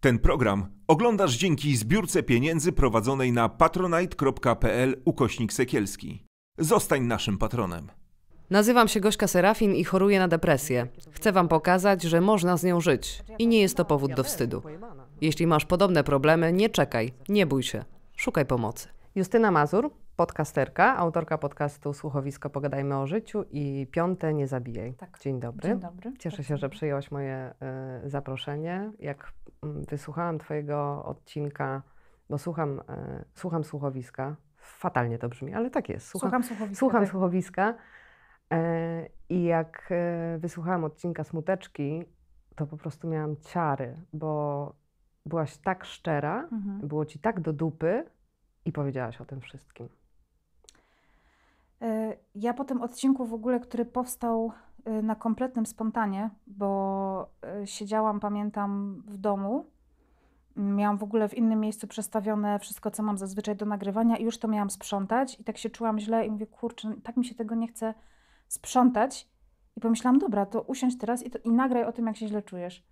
Ten program oglądasz dzięki zbiórce pieniędzy prowadzonej na patronite.pl ukośnik Sekielski. Zostań naszym patronem. Nazywam się Gośka Serafin i choruję na depresję. Chcę Wam pokazać, że można z nią żyć i nie jest to powód do wstydu. Jeśli masz podobne problemy, nie czekaj, nie bój się, szukaj pomocy. Justyna Mazur, podcasterka, autorka podcastu Słuchowisko Pogadajmy o życiu i piąte Nie zabijaj. Tak. Dzień dobry. Dzień dobry. Cieszę się, że przyjęłaś moje y, zaproszenie. Jak mm, wysłuchałam Twojego odcinka, bo słucham, y, słucham słuchowiska, fatalnie to brzmi, ale tak jest. Słucham, słucham słuchowiska. Słucham tak. słuchowiska. Y, I jak y, wysłuchałam odcinka Smuteczki, to po prostu miałam ciary, bo byłaś tak szczera, mhm. było Ci tak do dupy i powiedziałaś o tym wszystkim. E, ja po tym odcinku w ogóle, który powstał e, na kompletnym spontanie, bo e, siedziałam, pamiętam, w domu. Miałam w ogóle w innym miejscu przestawione wszystko, co mam zazwyczaj do nagrywania, i już to miałam sprzątać. I tak się czułam źle, i mówię, kurczę, tak mi się tego nie chce sprzątać. I pomyślałam, dobra, to usiądź teraz i, to, i nagraj o tym, jak się źle czujesz.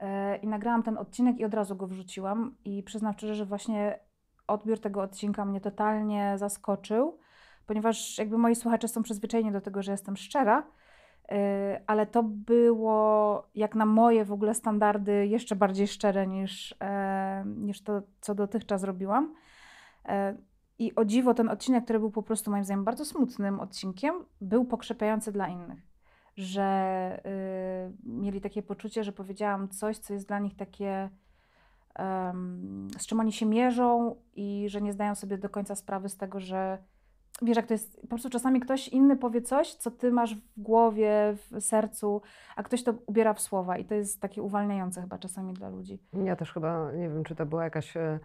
Yy, I nagrałam ten odcinek i od razu go wrzuciłam. I przyznam szczerze, że właśnie odbiór tego odcinka mnie totalnie zaskoczył ponieważ jakby moi słuchacze są przyzwyczajeni do tego, że jestem szczera, y, ale to było jak na moje w ogóle standardy jeszcze bardziej szczere niż, e, niż to, co dotychczas robiłam. E, I o dziwo ten odcinek, który był po prostu moim zdaniem bardzo smutnym odcinkiem, był pokrzepiający dla innych. Że y, mieli takie poczucie, że powiedziałam coś, co jest dla nich takie, y, z czym oni się mierzą i że nie zdają sobie do końca sprawy z tego, że wiesz, jak to jest, po prostu czasami ktoś inny powie coś, co ty masz w głowie, w sercu, a ktoś to ubiera w słowa i to jest takie uwalniające chyba czasami dla ludzi. Ja też chyba, nie wiem, czy to była jakaś e,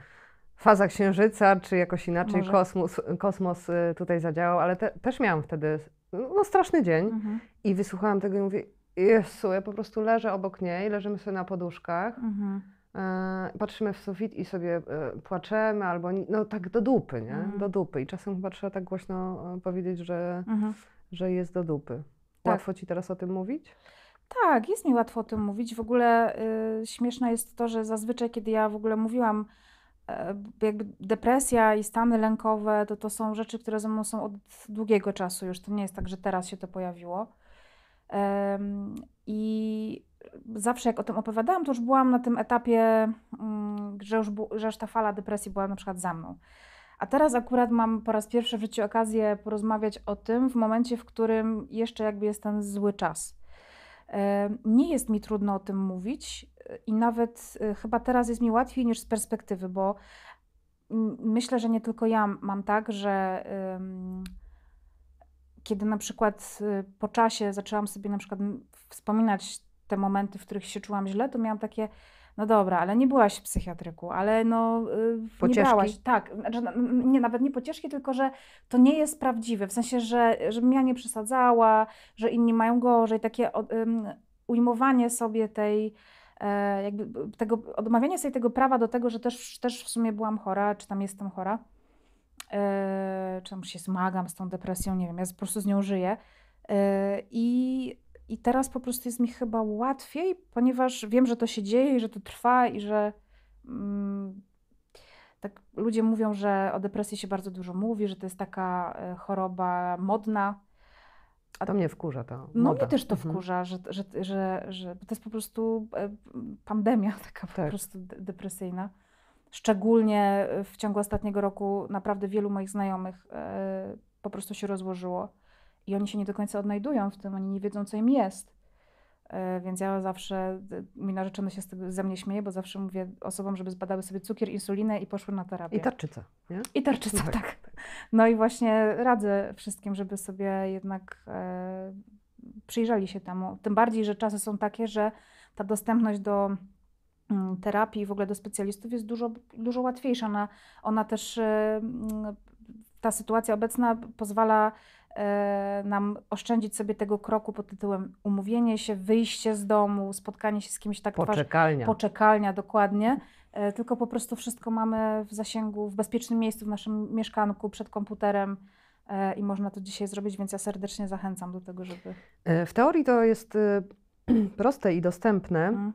faza księżyca, czy jakoś inaczej kosmos, kosmos e, tutaj zadziałał, ale te, też miałam wtedy no, straszny dzień mhm. i wysłuchałam tego i mówię, Jezu, ja po prostu leżę obok niej, leżymy sobie na poduszkach. Mhm E, patrzymy w sufit i sobie e, płaczemy, albo no tak do dupy, nie? Mhm. Do dupy. I czasem chyba trzeba tak głośno e, powiedzieć, że, mhm. że jest do dupy. Tak. Łatwo ci teraz o tym mówić? Tak, jest mi łatwo o tym mówić. W ogóle y, śmieszne jest to, że zazwyczaj, kiedy ja w ogóle mówiłam, y, jakby depresja i stany lękowe, to to są rzeczy, które ze mną są od długiego czasu już. To nie jest tak, że teraz się to pojawiło. I y, zawsze jak o tym opowiadałam, to już byłam na tym etapie, mm, że już, że już ta fala depresji była na przykład za mną. A teraz akurat mam po raz pierwszy w życiu okazję porozmawiać o tym w momencie, w którym jeszcze jakby jest ten zły czas. E, nie jest mi trudno o tym mówić i nawet e, chyba teraz jest mi łatwiej niż z perspektywy, bo myślę, że nie tylko ja mam tak, że kiedy na przykład e, po czasie zaczęłam sobie na przykład wspominać te momenty, w których się czułam źle, to miałam takie, no dobra, ale nie byłaś w psychiatryku, ale no yy, nie brałaś. Tak, znaczy, no, nie, nawet nie pocieszki, tylko że to nie jest prawdziwe, w sensie, że żebym ja nie przesadzała, że inni mają gorzej, takie ujmowanie sobie tej e, jakby tego, odmawianie sobie tego prawa do tego, że też, też w sumie byłam chora, czy tam jestem chora, yy, e, czy się zmagam z tą depresją, nie wiem, ja po prostu z nią żyję. Yy, I i teraz po prostu jest mi chyba łatwiej, ponieważ wiem, że to się dzieje i że to trwa i że mm, tak ludzie mówią, że o depresji się bardzo dużo mówi, że to jest taka e, choroba modna. A to mnie wkurza to. No mnie też to mhm. wkurza, że, że, że, że to jest po prostu e, pandemia taka po tak. prostu depresyjna. Szczególnie e, w ciągu ostatniego roku naprawdę wielu moich znajomych po prostu się rozłożyło i oni się nie do końca odnajdują w tym, oni nie wiedzą, co im jest. E, więc ja zawsze, mi narzeczony się z tego, ze mnie śmieje, bo zawsze mówię osobom, żeby zbadały sobie cukier, insulinę i poszły na terapię. I tarczyca, nie? I tarczyca, no tak. tak. tak. No i właśnie radzę wszystkim, żeby sobie jednak e, przyjrzeli się temu. Tym bardziej, że czasy są takie, że ta dostępność do mm, terapii i w ogóle do specjalistów jest dużo, dużo łatwiejsza. Ona, ona też, e, mm, ta sytuacja obecna pozwala E, nam oszczędzić sobie tego kroku pod tytułem umówienie się, wyjście z domu, spotkanie się z kimś tak Poczekalnia. Twarz, poczekalnia, dokładnie. E, tylko po prostu wszystko mamy w zasięgu, w bezpiecznym miejscu, w naszym mieszkanku, przed komputerem e, i można to dzisiaj zrobić, więc ja serdecznie zachęcam do tego, żeby. W teorii to jest proste i dostępne. Hmm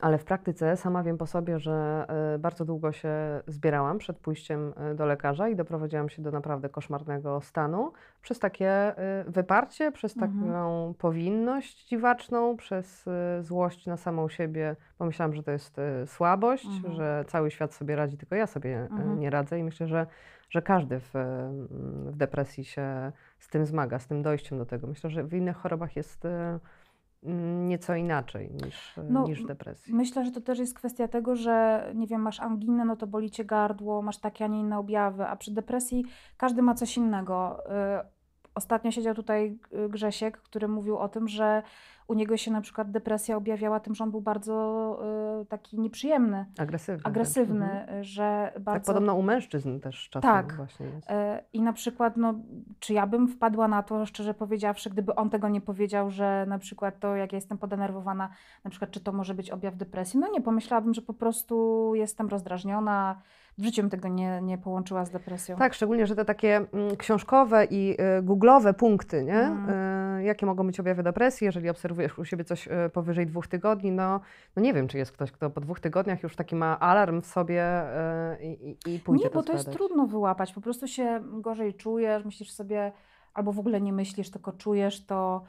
ale w praktyce sama wiem po sobie, że e, bardzo długo się zbierałam przed pójściem e, do lekarza i doprowadziłam się do naprawdę koszmarnego stanu przez takie e, wyparcie, przez mhm. taką powinność dziwaczną, przez złość na samą siebie. Pomyślałam, że to jest słabość, mhm. że cały świat sobie radzi, tylko ja sobie mhm. nie radzę i myślę, że, że każdy w, w depresji się z tym zmaga, z tym dojściem do tego. Myślę, że w innych chorobach jest nieco inaczej niż, no, niż depresja. Myślę, że to też jest kwestia tego, że nie wiem, masz anginę, no to boli cię gardło, masz takie, a nie inne objawy, a przy depresji każdy ma coś innego. Y, Ostatnio siedział tutaj y, Grzesiek, który mówił o tym, że u niego się na przykład depresja objawiała tym, że on był bardzo y, taki nieprzyjemny. Agresywny. Agresywny, mhm. y, że tak bardzo... Tak podobno u mężczyzn też czasem tak. właśnie jest. Y, I na przykład, no, czy ja bym wpadła na to, szczerze powiedziawszy, gdyby on tego nie powiedział, że na przykład to, jak ja jestem podenerwowana, na przykład czy to może być objaw depresji? No nie, pomyślałabym, że po prostu jestem rozdrażniona, w życiu bym tego nie, nie połączyła z depresją. Tak, szczególnie, że te takie mm, książkowe i y, googlowe punkty, nie? Mm. jakie mogą być objawy depresji, jeżeli obserwujesz u siebie coś y, powyżej dwóch tygodni, no, no nie wiem, czy jest ktoś, kto po dwóch tygodniach już taki ma alarm w sobie i, i pójdzie Nie, bo to jest trudno wyłapać, po prostu się gorzej czujesz, myślisz sobie, albo w ogóle nie myślisz, tylko czujesz to,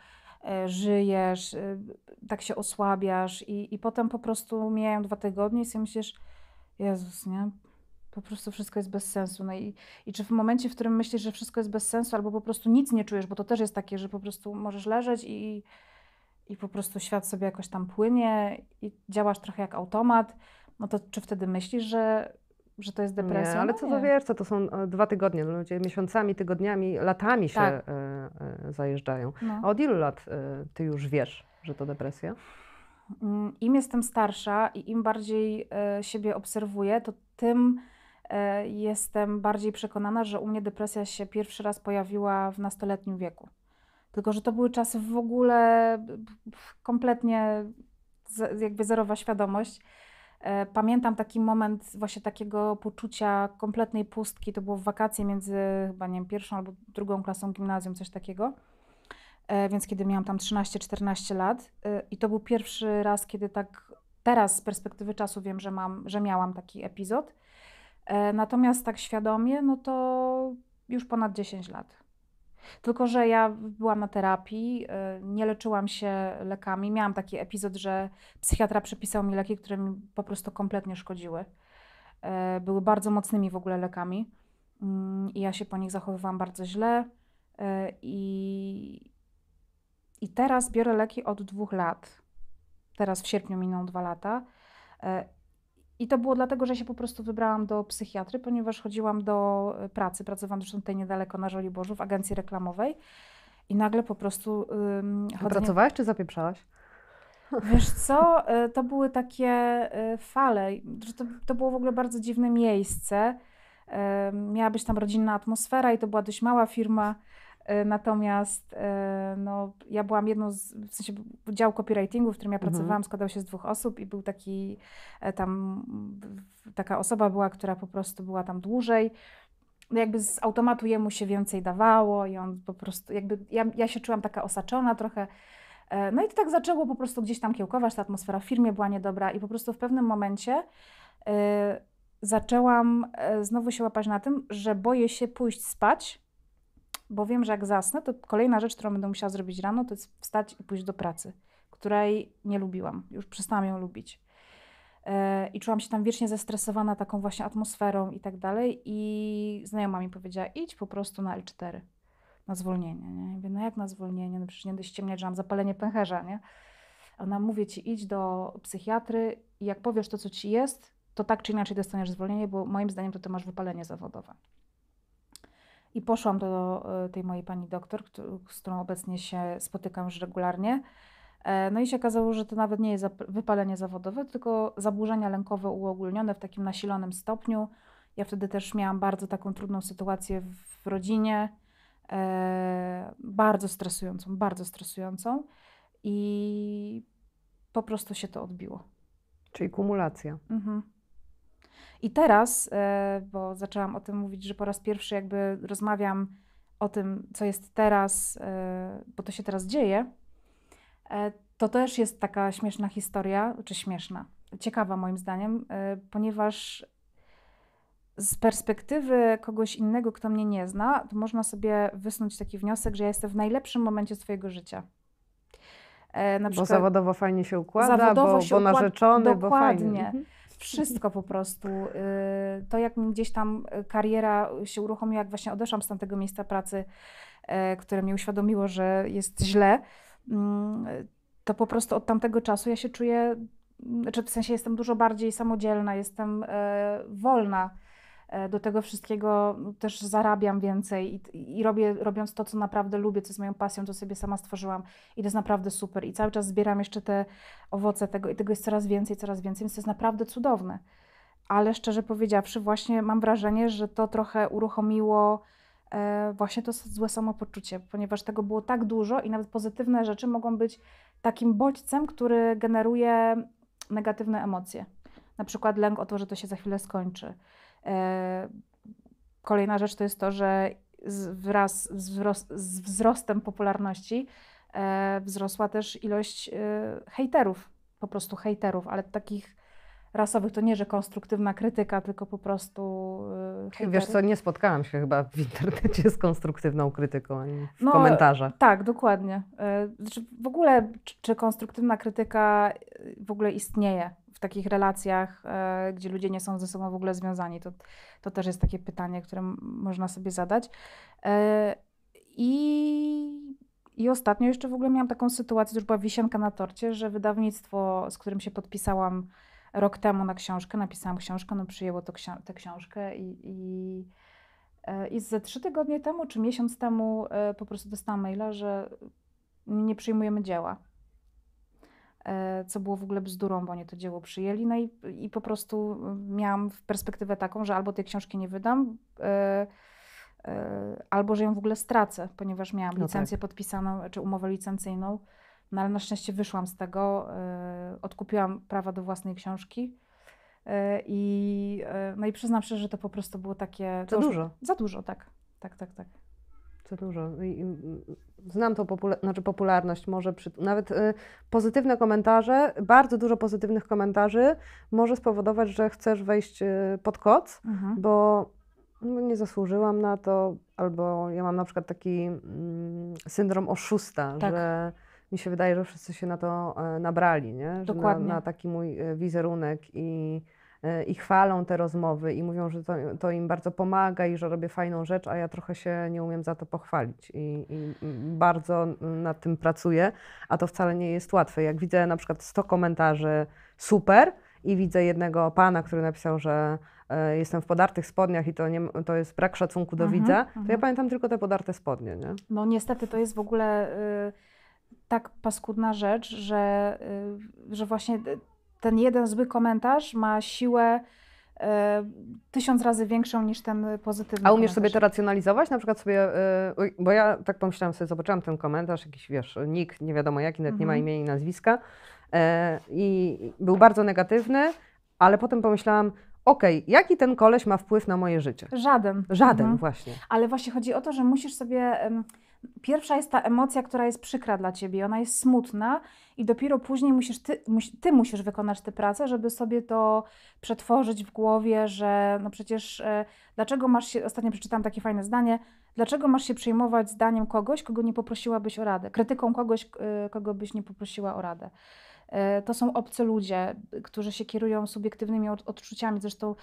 e, żyjesz, tak się osłabiasz i, i potem po prostu mijają dwa tygodnie i sobie myślisz, Jezus, nie? po prostu wszystko jest bez sensu. No i, i czy w momencie, w którym myślisz, że wszystko jest bez sensu, albo po prostu nic nie czujesz, bo to też jest takie, że po prostu możesz leżeć i, i po prostu świat sobie jakoś tam płynie i działasz trochę jak automat, no to czy wtedy myślisz, że, że to jest depresja? No nie, ale co za wierce, to są e, dwa tygodnie. No, ludzie miesiącami, tygodniami, latami tak. się e, y, e, zajeżdżają. No. A od ilu lat ty już wiesz, że to depresja? Mm, Im jestem starsza i im bardziej siebie obserwuję, to tym E, jestem bardziej przekonana, że u mnie depresja się pierwszy raz pojawiła w nastoletnim wieku. Tylko, że to były czasy w ogóle kompletnie jakby zerowa świadomość. E, pamiętam taki moment właśnie takiego poczucia kompletnej pustki. To było w wakacje między chyba nie wiem, pierwszą albo drugą klasą gimnazjum, coś takiego. E, więc kiedy miałam tam 13-14 lat i to był pierwszy raz, kiedy tak teraz z perspektywy czasu wiem, że mam, że miałam taki epizod. E, natomiast tak świadomie, no to już ponad 10 lat. Tylko, że ja byłam na terapii, e, nie leczyłam się lekami. Miałam taki epizod, że psychiatra przepisał mi leki, które mi po prostu kompletnie szkodziły. E, były bardzo mocnymi w ogóle lekami mm, i ja się po nich zachowywałam bardzo źle. I, I teraz biorę leki od dwóch lat. Teraz w sierpniu miną dwa lata. I to było dlatego, że się po prostu wybrałam do psychiatry, ponieważ chodziłam do e, pracy, pracowałam zresztą tutaj niedaleko na Żoliborzu w agencji reklamowej i nagle po prostu... Ym, chodzenie... Pracowałaś czy zapieprzałaś? Wiesz co, e, to były takie e, fale, że to, to było w ogóle bardzo dziwne miejsce. Miała być tam rodzinna atmosfera i to była dość mała firma. E, natomiast e, no, ja byłam jedną z, w sensie dział copywritingu, w którym ja mhm. pracowałam, składał się z dwóch osób i był taki e, tam, taka osoba była, która po prostu była tam dłużej. No, jakby z automatu jemu się więcej dawało i on po prostu, jakby ja, ja się czułam taka osaczona trochę. No i to tak zaczęło po prostu gdzieś tam kiełkować, ta atmosfera w firmie była niedobra i po prostu w pewnym momencie y, zaczęłam znowu się łapać na tym, że boję się pójść spać, bo wiem, że jak zasnę, to kolejna rzecz, którą będę musiała zrobić rano, to jest wstać i pójść do pracy, której nie lubiłam, już przestałam ją lubić. E, I czułam się tam wiecznie zestresowana taką właśnie atmosferą i tak dalej. I znajoma mi powiedziała: idź po prostu na L4, na zwolnienie. Nie? Ja mówię, no jak na zwolnienie? No przecież nie dość ciemniać, że mam zapalenie pęcherza, nie? Ona mówi ci: idź do psychiatry i jak powiesz to, co ci jest, to tak czy inaczej dostaniesz zwolnienie, bo moim zdaniem to ty masz wypalenie zawodowe. I poszłam do e, tej mojej pani doktor, z którą obecnie się spotykam już regularnie. E, no i się okazało, że to nawet nie jest wypalenie zawodowe, tylko zaburzenia lękowe uogólnione w takim nasilonym stopniu. Ja wtedy też miałam bardzo taką trudną sytuację w rodzinie, e, bardzo stresującą, bardzo stresującą i po prostu się to odbiło. Czyli kumulacja. Mhm. I teraz, e, bo zaczęłam o tym mówić, że po raz pierwszy jakby rozmawiam o tym, co jest teraz, e, bo to się teraz dzieje, e, to też jest taka śmieszna historia, czy śmieszna, ciekawa moim zdaniem, ponieważ z perspektywy kogoś innego, kto mnie nie zna, to można sobie wysnuć taki wniosek, że ja jestem w najlepszym momencie swojego życia. przykład, bo zawodowo fajnie się układa, bo, się bo układa, narzeczony, dokładnie. bo fajnie. Mhm wszystko po prostu. Y, to, jak mi gdzieś tam kariera się uruchomiła, jak właśnie odeszłam z tamtego miejsca pracy, y, które mnie uświadomiło, że jest źle, mm, to po prostu od tamtego czasu ja się czuję, znaczy w sensie jestem dużo bardziej samodzielna, jestem y, wolna E, do tego wszystkiego też zarabiam więcej i, i robię, robiąc to, co naprawdę lubię, co jest moją pasją, co sobie sama stworzyłam i to jest naprawdę super. I cały czas zbieram jeszcze te owoce tego i tego jest coraz więcej, coraz więcej, więc to jest naprawdę cudowne. Ale szczerze powiedziawszy, właśnie mam wrażenie, że to trochę uruchomiło e, właśnie to złe samopoczucie, ponieważ tego było tak dużo i nawet pozytywne rzeczy mogą być takim bodźcem, który generuje negatywne emocje. Na przykład lęk o to, że to się za chwilę skończy E, kolejna rzecz to jest to, że wraz z wzrostem popularności e, wzrosła też ilość e, hejterów, po prostu hejterów, ale takich rasowych, to nie, że konstruktywna krytyka, tylko po prostu. Hejterów. Wiesz co, nie spotkałam się chyba w internecie z konstruktywną krytyką ani w no, komentarzach. Tak, dokładnie. czy znaczy w ogóle, czy konstruktywna krytyka w ogóle istnieje? w takich relacjach, e, gdzie ludzie nie są ze sobą w ogóle związani? To, to też jest takie pytanie, które można sobie zadać. E, I i ostatnio jeszcze w ogóle miałam taką sytuację, to już była wisienka na torcie, że wydawnictwo, z którym się podpisałam rok temu na książkę, napisałam książkę, no przyjęło to ksi tę książkę i, i, e, i ze trzy tygodnie temu czy miesiąc temu po prostu dostałam maila, że nie przyjmujemy dzieła. E, co było w ogóle bzdurą, bo nie to dzieło przyjęli. No i, i po prostu mm, miałam perspektywę taką, że albo tej książki nie wydam, e, e, albo że ją w ogóle stracę, ponieważ miałam no licencję tak. podpisaną, czy umowę licencyjną. No ale na szczęście wyszłam z tego, odkupiłam prawa do własnej książki. I, no i przyznam się, że to po prostu było takie. Za dużo. Za dużo, tak. Tak, tak, tak dużo. znam tą znaczy popularność, może przy, nawet y, pozytywne komentarze, bardzo dużo pozytywnych komentarzy może spowodować, że chcesz wejść y, pod koc, mhm. bo no, nie zasłużyłam na to, albo ja mam na przykład taki mm, syndrom oszusta, tak. że mi się wydaje, że wszyscy się na to e, nabrali, nie? Dokładnie. Na, na, taki mój e, wizerunek i Y, i chwalą te rozmowy i mówią, że to, to, im bardzo pomaga i że robię fajną rzecz, a ja trochę się nie umiem za to pochwalić i, i bardzo nad tym pracuję, a to wcale nie jest łatwe. Jak widzę na przykład 100 komentarzy super i widzę jednego pana, który napisał, że e, jestem w podartych spodniach i to, nie, to jest brak szacunku do mhm, widza, to ja mhm. pamiętam tylko te podarte spodnie. Nie? No niestety to jest w ogóle... Y tak paskudna rzecz, że, y, że właśnie y, ten jeden zły komentarz ma siłę e, tysiąc razy większą niż ten pozytywny. A umiesz komentarz. sobie to racjonalizować? Na przykład sobie, y, bo ja tak pomyślałam sobie, zobaczyłam ten komentarz, jakiś wiesz, nikt, nie wiadomo jaki, nawet mhm. nie ma mhm. imienia i nazwiska e, i był bardzo negatywny, ale potem pomyślałam, okej, okay, jaki ten koleś ma wpływ na moje życie? Żaden. Żaden, mhm. właśnie. Ale właśnie chodzi o to, że musisz sobie... Y, Pierwsza jest ta emocja, która jest przykra dla ciebie, ona jest smutna, i dopiero później musisz ty, ty musisz wykonać tę pracę, żeby sobie to przetworzyć w głowie, że no przecież e, dlaczego masz się, ostatnio przeczytałam takie fajne zdanie, dlaczego masz się przejmować zdaniem kogoś, kogo nie poprosiłabyś o radę, krytyką kogoś, e, kogo byś nie poprosiła o radę. E, to są obcy ludzie, którzy się kierują subiektywnymi odczuciami. Zresztą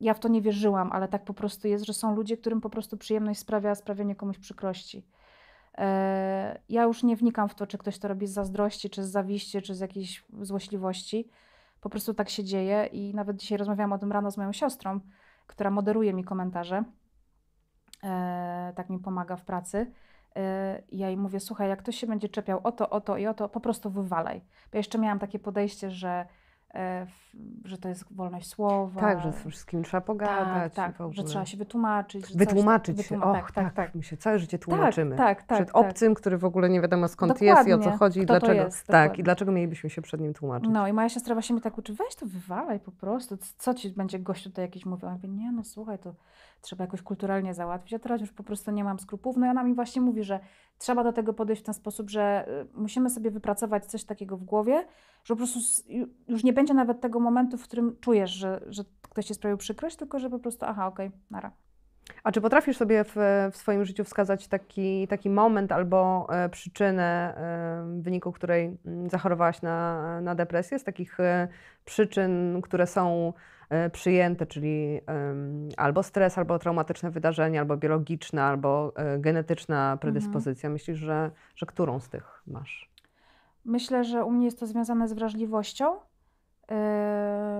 ja w to nie wierzyłam, ale tak po prostu jest, że są ludzie, którym po prostu przyjemność sprawia sprawienie komuś przykrości. E, ja już nie wnikam w to, czy ktoś to robi z zazdrości, czy z zawiści, czy z jakiejś złośliwości. Po prostu tak się dzieje i nawet dzisiaj rozmawiałam o tym rano z moją siostrą, która moderuje mi komentarze. E, tak mi pomaga w pracy. E, ja jej mówię, słuchaj, jak ktoś się będzie czepiał o to, o to i o to, po prostu wywalaj. Bo ja jeszcze miałam takie podejście, że E, że to jest wolność słowa. Tak, że z wszystkim trzeba tak, pogadać. Tak, tak że trzeba się wytłumaczyć. Że wytłumaczyć się, wytłum och, tak, tak, tak, tak, My się całe życie tak, tłumaczymy. Tak, tak, tak, przed obcym, który w ogóle nie wiadomo skąd dokładnie. jest i o co chodzi i dlaczego. Jest, tak, i dlaczego mielibyśmy się przed nim tłumaczyć. No i moja siostra właśnie mi tak uczy, weź to wywalaj po prostu, co ci będzie gościu tutaj jakiś mówił. ja mówię, nie no słuchaj, to trzeba jakoś kulturalnie załatwić, a teraz już po prostu nie mam skrupułów. No i ona mi właśnie mówi, że trzeba do tego podejść w ten sposób, że y, musimy sobie wypracować coś takiego w głowie, że po prostu już nie będzie nawet tego momentu, w którym czujesz, że, że ktoś ci sprawił przykrość, tylko że po prostu aha, okej, okay, nara. A czy potrafisz sobie w, w, swoim życiu wskazać taki, taki moment albo e, przyczynę, e, w wyniku której mm, zachorowałaś na, na depresję? Z takich e, przyczyn, które są E, przyjęte, czyli albo stres, albo traumatyczne wydarzenie, albo biologiczna, albo e, genetyczna mhm. predyspozycja. Mhm. Myślisz, że, że którą z tych masz? Myślę, że u mnie jest to związane z wrażliwością. Yy,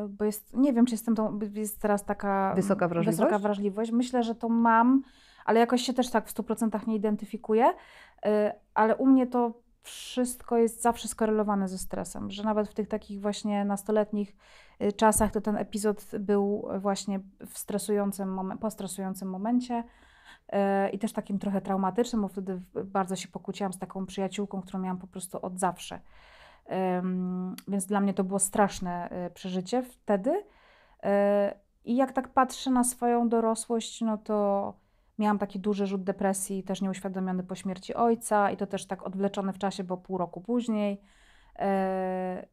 bo jest, nie wiem, czy jestem tą, jest teraz taka wysoka wrażliwość? wysoka wrażliwość. Myślę, że to mam, ale jakoś się też tak w 100% nie identyfikuję. Yy, ale u mnie to wszystko jest zawsze skorelowane ze stresem, że nawet w tych takich właśnie nastoletnich y, czasach to ten epizod był właśnie w stresującym momen- po stresującym momencie y, i też takim trochę traumatycznym, bo wtedy bardzo się pokłóciłam z taką przyjaciółką, którą miałam po prostu od zawsze. Więc dla mnie to było straszne y, przeżycie wtedy. I jak tak patrzę na swoją dorosłość, no to Miałam taki duży rzut depresji, też nieuświadomiony po śmierci ojca i to też tak odwleczone w czasie, bo pół roku później. E,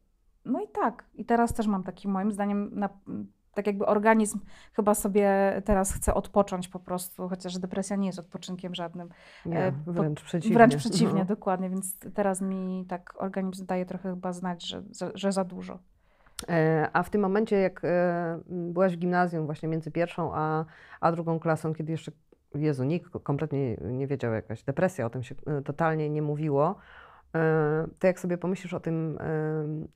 no i tak. I teraz też mam taki, moim zdaniem, na, tak jakby organizm chyba sobie teraz chce odpocząć po prostu, chociaż depresja nie jest odpoczynkiem żadnym. Nie, e, wręcz przeciwnie. Wręcz przeciwnie, no. dokładnie, więc teraz mi tak organizm daje trochę chyba znać, że, że za dużo. E, a w tym momencie, jak byłaś w gimnazjum, właśnie między pierwszą a, a drugą klasą, kiedy jeszcze Jezu, nikt kompletnie nie wiedział, jakaś depresja, o tym się e, totalnie nie mówiło. E, to jak sobie pomyślisz o tym e,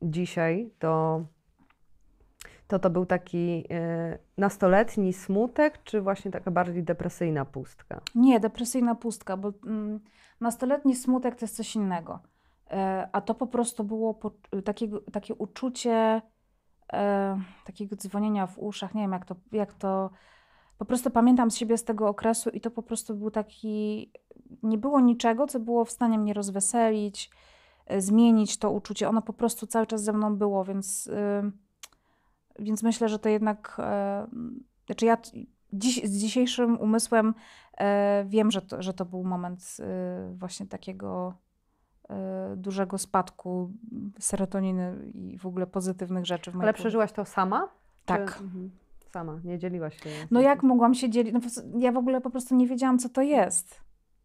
dzisiaj, to to, to był taki nastoletni smutek, czy właśnie taka bardziej depresyjna pustka? Nie, depresyjna pustka, bo mm, nastoletni smutek to jest coś innego. A to po prostu było takie, takie uczucie takiego dzwonienia w uszach, nie wiem jak to, jak to po prostu pamiętam z siebie z tego okresu i to po prostu był taki. Nie było niczego, co było w stanie mnie rozweselić, e, zmienić to uczucie. Ono po prostu cały czas ze mną było, więc, y, więc myślę, że to jednak. E, znaczy, ja dziś, z dzisiejszym umysłem e, wiem, że to, że to był moment y, właśnie takiego dużego spadku serotoniny i w ogóle pozytywnych rzeczy w mojej Ale przeżyłaś to sama? Tak. Czy... Mhm sama, nie dzieliłaś się. No jak mogłam się dzielić? No, ja w ogóle po prostu nie wiedziałam, co to jest.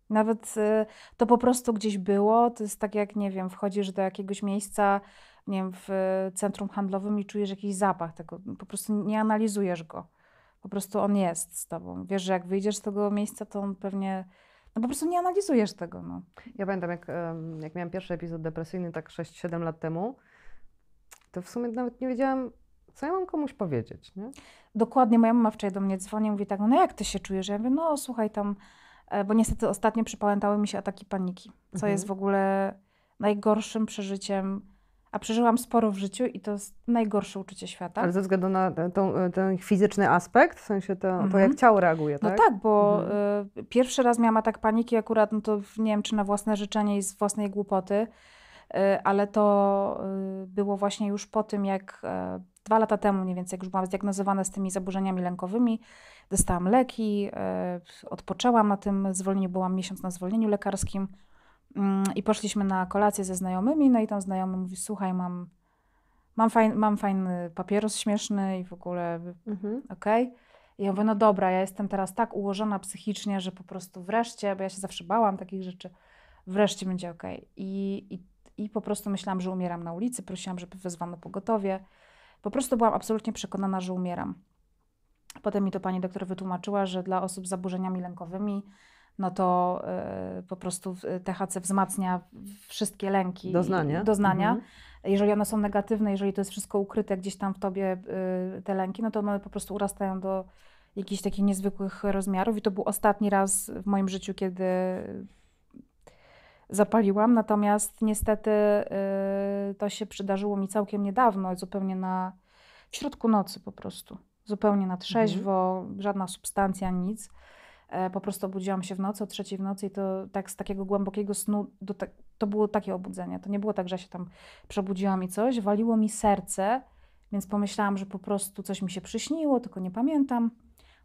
Nawet y, to po prostu gdzieś było. To jest tak jak, nie wiem, wchodzisz do jakiegoś miejsca, nie wiem, w y, centrum handlowym i czujesz jakiś zapach tego. Po prostu nie analizujesz go. Po prostu on jest z tobą. Wiesz, że jak wyjdziesz z tego miejsca, to on pewnie... No po prostu nie analizujesz tego, no. Ja pamiętam, jak, jak miałam pierwszy epizod depresyjny, tak 6-7 lat temu, to w sumie nawet nie wiedziałam, co ja mam komuś powiedzieć, nie? Dokładnie, moja mama wczoraj do mnie dzwoni, mówi tak, no jak ty się czujesz? Ja mówię, no słuchaj tam, e, bo niestety ostatnio przypamiętały mi się ataki paniki, co mhm. jest w ogóle najgorszym przeżyciem, a przeżyłam sporo w życiu i to jest najgorsze uczucie świata. Ale ze względu na e, ten fizyczny aspekt, w sensie to, mhm. to jak ciało reaguje, no tak? No tak, bo mhm. y, pierwszy raz miałam atak paniki akurat, no to nie wiem, czy na własne życzenie i z własnej głupoty, Y, ale to y, było właśnie już po tym, jak e, dwa lata temu mniej więcej, jak już byłam zdiagnozowana z tymi zaburzeniami lękowymi, dostałam leki, e, odpoczęłam na tym zwolnieniu, byłam miesiąc na zwolnieniu lekarskim mm, i poszliśmy na kolację ze znajomymi, no i tam znajomy mówi, słuchaj, mam, mam, fajn, mam fajny papieros śmieszny i w ogóle mhm. okej. Okay. I ja mówię, no dobra, ja jestem teraz tak ułożona psychicznie, że po prostu wreszcie, bo ja się zawsze bałam takich rzeczy, wreszcie będzie okej. Okay. I, I i po prostu myślałam, że umieram na ulicy, prosiłam, żeby wezwano pogotowie. Po prostu byłam absolutnie przekonana, że umieram. Potem mi to pani doktor wytłumaczyła, że dla osób z zaburzeniami lękowymi, no to y, po prostu THC wzmacnia wszystkie lęki. Doznania. Doznania. Mhm. Jeżeli one są negatywne, jeżeli to jest wszystko ukryte gdzieś tam w tobie, y, te lęki, no to one po prostu urastają do jakichś takich niezwykłych rozmiarów. I to był ostatni raz w moim życiu, kiedy zapaliłam, natomiast niestety y, to się przydarzyło mi całkiem niedawno, zupełnie na w środku nocy po prostu. Zupełnie na mhm. trzeźwo, mhm. żadna substancja, nic. E, po prostu obudziłam się w nocy, o trzeciej w nocy i to tak z takiego głębokiego snu, te, tak, to było takie obudzenie. To nie było tak, że się tam przebudziłam i coś, waliło mi serce, więc pomyślałam, że po prostu coś mi się przyśniło, tylko nie pamiętam.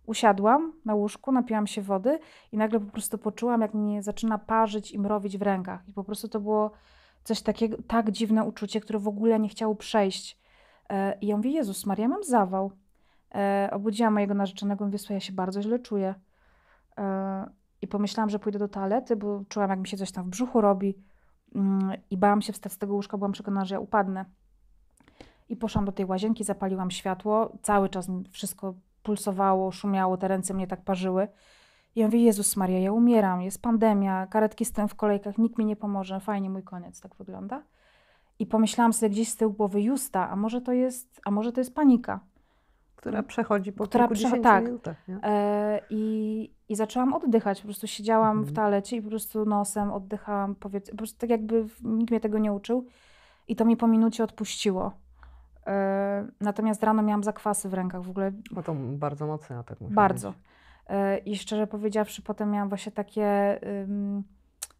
Usiadłam na łóżku, napiłam się wody i nagle po prostu poczułam, jak mnie zaczyna parzyć i mrowić w rękach. I po prostu to było coś takiego, tak dziwne uczucie, które w ogóle nie chciało przejść. E, I ja mówię, Jezus Maria, mam zawał. E, obudziłam mojego narzeczonego, mówię, ja się bardzo źle czuję. E, I pomyślałam, że pójdę do toalety, bo czułam, jak mi się coś tam w brzuchu robi. Mm, I bałam się wstać z tego łóżka, byłam przekonana, że ja upadnę. I poszłam do tej łazienki, zapaliłam światło, cały czas wszystko pulsowało, szumiało, te ręce mnie tak parzyły. I ja wiem, Jezus Maria, ja umieram, jest pandemia, karetki stoją w kolejkach, nikt mi nie pomoże, fajnie, mój koniec, tak wygląda. I pomyślałam sobie gdzieś z tyłu głowy, Justa, a może to jest, a może to jest panika. Która przechodzi po która przecho- tak. minutach. E, i, I zaczęłam oddychać, po prostu siedziałam mhm. w talecie i po prostu nosem oddychałam, powiedz, po prostu tak jakby nikt mnie tego nie uczył. I to mi po minucie odpuściło. E, natomiast rano miałam zakwasy w rękach w ogóle. Bo no to bardzo mocny atak. Bardzo. Być. E, I szczerze powiedziawszy, potem miałam właśnie takie.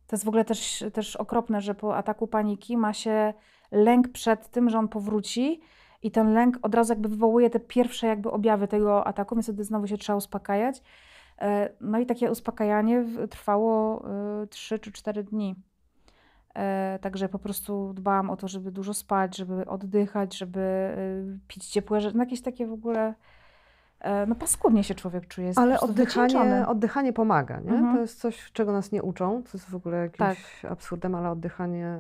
To jest w ogóle też, też okropne, że po ataku paniki ma się lęk przed tym, że on powróci. I ten lęk od razu jakby wywołuje te pierwsze jakby objawy tego ataku, więc wtedy znowu się trzeba uspokajać. E, no i takie uspokajanie trwało 3 y, czy 4 dni. E, także po prostu dbałam o to, żeby dużo spać, żeby oddychać, żeby y, pić ciepłe rzeczy. No jakieś takie w ogóle e, no paskudnie się człowiek czuje. Ale oddychanie, oddychanie pomaga, nie? Mhm. To jest coś, czego nas nie uczą, co jest w ogóle jakimś tak. absurdem, ale oddychanie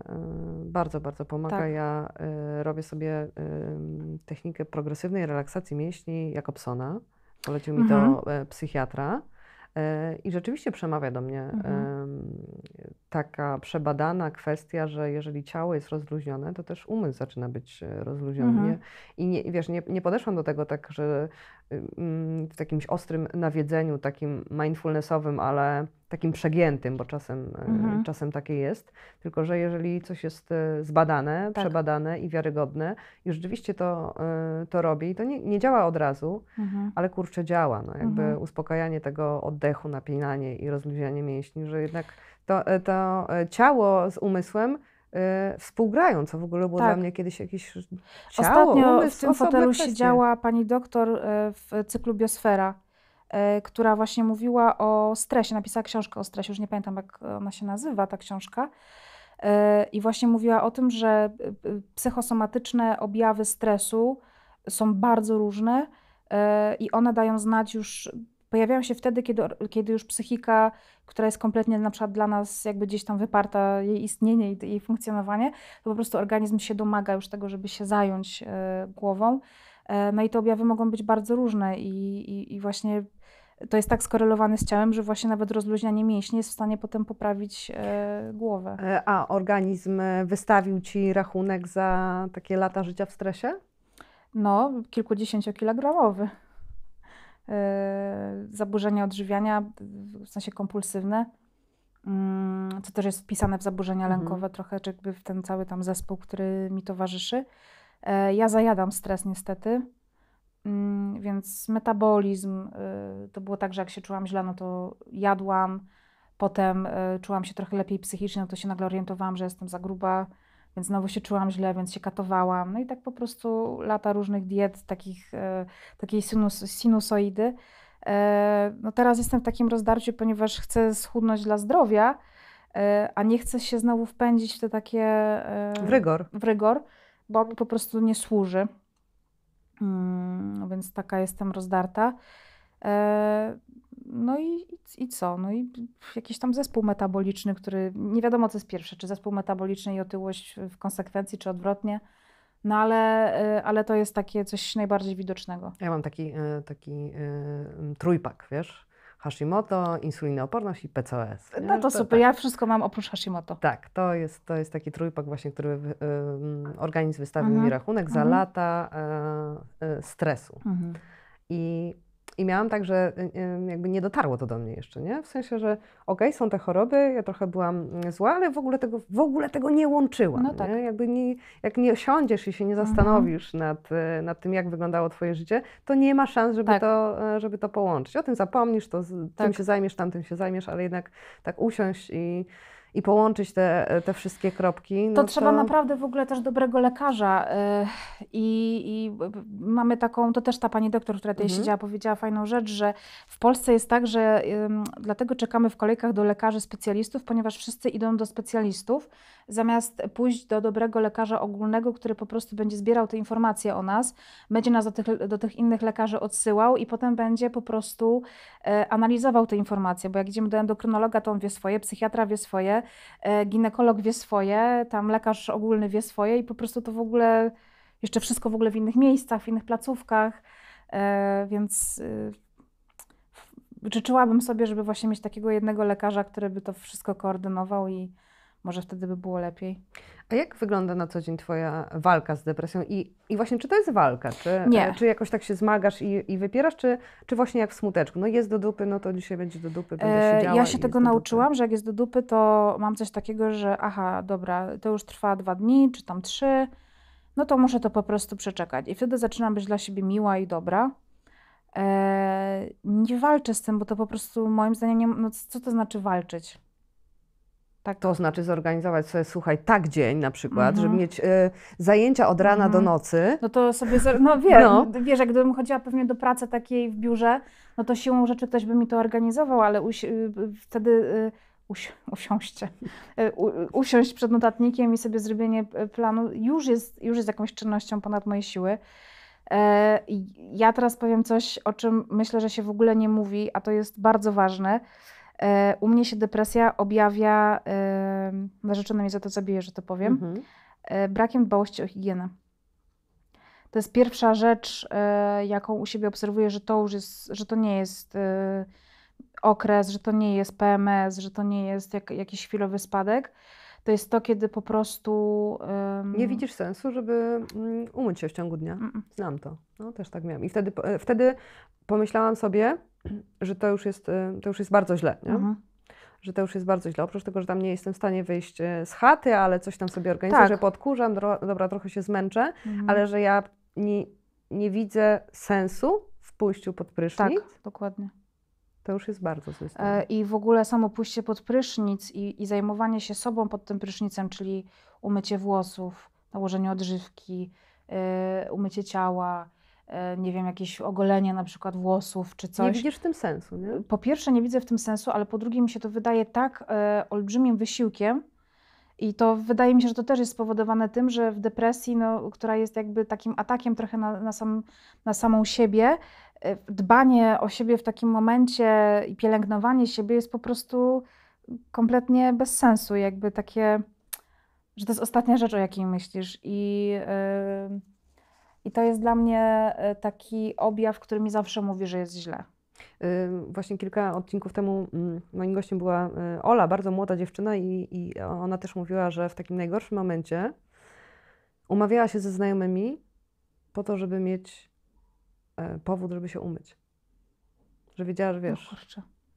y, bardzo, bardzo pomaga. Tak. Ja y, robię sobie technikę progresywnej relaksacji mięśni Jakobsona. Polecił mi to do mhm. e, psychiatra. I rzeczywiście przemawia do mnie mhm. taka przebadana kwestia, że jeżeli ciało jest rozluźnione, to też umysł zaczyna być e, rozluźniony. Mhm. I nie, wiesz, nie, nie podeszłam do tego tak, że Mm, w takim ostrym nawiedzeniu, takim mindfulnessowym, ale takim przegiętym, bo czasem, e, mhm. czasem takie jest. Tylko, że jeżeli coś jest e, zbadane, tak. przebadane i wiarygodne i rzeczywiście to, e, to robi, to nie, nie działa od razu, mhm. ale kurczę działa. No, jakby mhm. uspokajanie tego oddechu, napinanie i rozluźnianie mięśni, że jednak to, to ciało z umysłem Y, współgrają, co w ogóle było tak. dla mnie kiedyś jakieś ciało, Ostatnio umysł, w fotelu siedziała pani doktor y, w cyklu Biosfera, y, która właśnie mówiła o stresie, napisała książkę o stresie, już nie pamiętam jak ona się nazywa, ta książka. I właśnie mówiła o tym, że psychosomatyczne objawy stresu są bardzo różne i one dają znać już pojawiają się wtedy, kiedy, kiedy już psychika, która jest kompletnie na przykład dla nas jakby gdzieś tam wyparta, jej istnienie i jej funkcjonowanie, to po prostu organizm się domaga już tego, żeby się zająć e, głową. E, no i te objawy mogą być bardzo różne i, i, i właśnie to jest tak skorelowane z ciałem, że właśnie nawet rozluźnianie mięśni jest w stanie potem poprawić e, głowę. E, a organizm wystawił ci rachunek za takie lata życia w stresie? No, kilkudziesięciokilogramowy. Y, zaburzenia odżywiania, w sensie kompulsywne, mm, co też jest wpisane w zaburzenia mhm. lękowe trochę, czy jakby w ten cały tam zespół, który mi towarzyszy. E, ja zajadam stres niestety, mm, więc metabolizm, y, to było tak, że jak się czułam źle, no to jadłam, potem y, czułam się trochę lepiej psychicznie, no to się nagle orientowałam, że jestem za gruba, więc znowu się czułam źle, więc się katowałam. No i tak po prostu lata różnych diet, takich, e, takiej sinus, sinusoidy. E, no teraz jestem w takim rozdarciu, ponieważ chcę schudnąć dla zdrowia, e, a nie chcę się znowu wpędzić w te takie... W rygor. W rygor, bo mi po prostu nie służy. Hmm, więc taka jestem rozdarta. No i, i co? No i jakiś tam zespół metaboliczny, który nie wiadomo, co jest pierwsze, czy zespół metaboliczny i otyłość w konsekwencji, czy odwrotnie. No ale, y, ale to jest takie coś najbardziej widocznego. Ja mam taki, y, taki y, trójpak, wiesz? Hashimoto, insulinooporność i PCOS. Nie? No to super, tak. ja wszystko mam oprócz Hashimoto. Tak, to jest, to jest taki trójpak właśnie, który y, organizm wystawił mhm. mi rachunek mhm. za lata y, y, stresu. Mhm. I i miałam tak, że y, y, jakby nie dotarło to do mnie jeszcze, nie? W sensie, że okej, okay, są te choroby, ja trochę byłam mm, zła, ale w ogóle tego, w ogóle tego nie łączyłam. No tak. nie? Jakby nie, jak nie osiądziesz i się nie mhm. zastanowisz mhm. nad, y, nad tym, jak wyglądało twoje życie, to nie ma szans, żeby, tak. to, e, żeby to połączyć. O tym zapomnisz, to tak. tym się zajmiesz, tamtym się zajmiesz, ale jednak tak usiąść i i połączyć te, te wszystkie kropki. No to, to, trzeba naprawdę w ogóle też dobrego lekarza. Y, I, I, mamy taką, to też ta pani doktor, która tutaj mhm. siedziała, powiedziała fajną rzecz, że w Polsce jest tak, że um, dlatego czekamy w kolejkach do lekarzy specjalistów, ponieważ wszyscy idą do specjalistów, zamiast pójść do dobrego lekarza ogólnego, który po prostu będzie zbierał te informacje o nas, będzie nas do tych, do tych innych lekarzy odsyłał i potem będzie po prostu e, analizował te informacje, bo jak idziemy do endokrynologa, to on wie swoje, psychiatra wie swoje, e, ginekolog wie swoje, tam lekarz ogólny wie swoje i po prostu to w ogóle jeszcze wszystko w ogóle w innych miejscach, w innych placówkach, e, więc e, życzyłabym sobie, żeby właśnie mieć takiego jednego lekarza, który by to wszystko koordynował i może wtedy by było lepiej. A jak wygląda na co dzień Twoja walka z depresją? I, i właśnie, czy to jest walka? Czy, nie. E, czy jakoś tak się zmagasz i, i wypierasz, czy, czy właśnie jak w smuteczku? No jest do dupy, no to dzisiaj będzie do dupy, będę e, siedziała. Ja się tego nauczyłam, że jak jest do dupy, to mam coś takiego, że aha, dobra, to już trwa dwa dni, czy tam trzy, no to muszę to po prostu przeczekać. I wtedy zaczynam być dla siebie miła i dobra. Eee, nie walczę z tym, bo to po prostu moim zdaniem, nie, no co to znaczy walczyć? Tak. To znaczy zorganizować sobie, słuchaj, tak dzień na przykład, żeby mhm. mieć y, zajęcia od rana do mhm. nocy. No to sobie, no wiem, no. wiesz, jak gdybym chodziła pewnie do pracy takiej w biurze, no to siłą rzeczy ktoś by mi to organizował, ale y, wtedy y, usiąście, y, usiąść przed notatnikiem i sobie zrobienie y, planu już jest, już jest jakąś czynnością ponad moje siły. E, ja teraz powiem coś, o czym myślę, że się w ogóle nie mówi, a to jest bardzo ważne. E, u mnie się depresja objawia, narzeczona mi za to zabije, że to powiem, mhm. E, brakiem dbałości o higienę. To jest pierwsza rzecz, e, jaką u siebie obserwuję, że to już jest, że to nie jest okres, że to nie jest PMS, że to nie jest jak, jakiś chwilowy spadek, to jest to, kiedy po prostu. Um... Nie widzisz sensu, żeby mm, umyć się w ciągu dnia. Mm, mm. Znam to. No, też tak miałam. I wtedy, e, wtedy pomyślałam sobie, że to już jest, y, to już jest bardzo źle. Nie? Mhm. że to już jest bardzo źle. Oprócz tego, że tam nie jestem w stanie wyjść e, z chaty, ale coś tam sobie organizuję, tak. że podkurzam, dobra, trochę się zmęczę, mhm. ale że ja nie, nie widzę sensu w pójściu pod prysznic. Tak, dokładnie. To już jest bardzo zły e, I w ogóle samo pójście pod prysznic i, i zajmowanie się sobą pod tym prysznicem, czyli umycie włosów, nałożenie odżywki, yy, umycie ciała, e, nie wiem, jakieś ogolenie na przykład włosów czy coś. Nie widzisz w tym sensu, nie? Po pierwsze nie widzę w tym sensu, ale po drugie mi się to wydaje tak e, olbrzymim wysiłkiem i to wydaje mi się, że to też jest spowodowane tym, że w depresji, no, która jest jakby takim atakiem trochę na, na, sam, na samą siebie, Y, dbanie o siebie w takim momencie i pielęgnowanie siebie jest po prostu kompletnie bez sensu. Jakby takie, że to jest ostatnia rzecz, o jakiej myślisz. I, y, i to jest dla mnie y, taki objaw, który mi zawsze mówi, że jest źle. Właśnie kilka odcinków temu mm, moim gościem była Ola, bardzo młoda dziewczyna, i, i ona też mówiła, że w takim najgorszym momencie umawiała się ze znajomymi po to, żeby mieć E, powód, żeby się umyć. Że wiedziała, że no wiesz,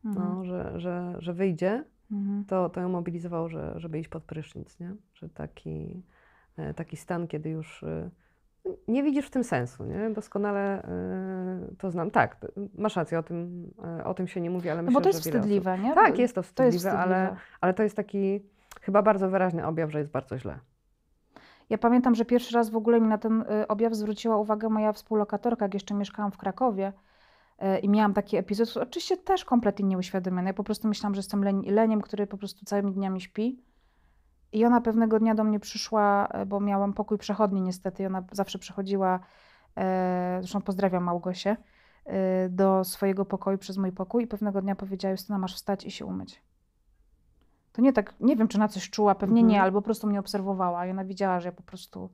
no, mhm. no, że, że, że wyjdzie, mhm. to, to ją mobilizowało, że, żeby iść pod prysznic, nie? Że taki, e, taki stan, kiedy już e, nie widzisz w tym sensu, nie? Doskonale to znam. Tak, masz rację, o tym, o tym się nie mówi, ale no myślę, no bo to jest wstydliwe, nie? Tak, jest to wstydliwe, to jest wstydliwe. Ale, ale to jest taki chyba bardzo wyraźny objaw, że jest bardzo źle. Ja pamiętam, że pierwszy raz w ogóle mi na ten y, objaw zwróciła uwagę moja współlokatorka, jak jeszcze mieszkałam w Krakowie y, i miałam taki epizod, oczywiście też kompletnie nieuświadomiony. Ja po prostu myślałam, że jestem leni leniem, który po prostu całymi dniami śpi. I ona pewnego dnia do mnie przyszła, y, bo miałam pokój przechodni niestety i ona zawsze przychodziła, e, zresztą pozdrawiam Małgosię, e, do swojego pokoju przez mój pokój i pewnego dnia powiedziała, Justyna masz wstać i się umyć. To nie tak, nie wiem, czy na coś czuła, pewnie mhm. nie, albo po prostu mnie obserwowała i ona widziała, że ja po prostu.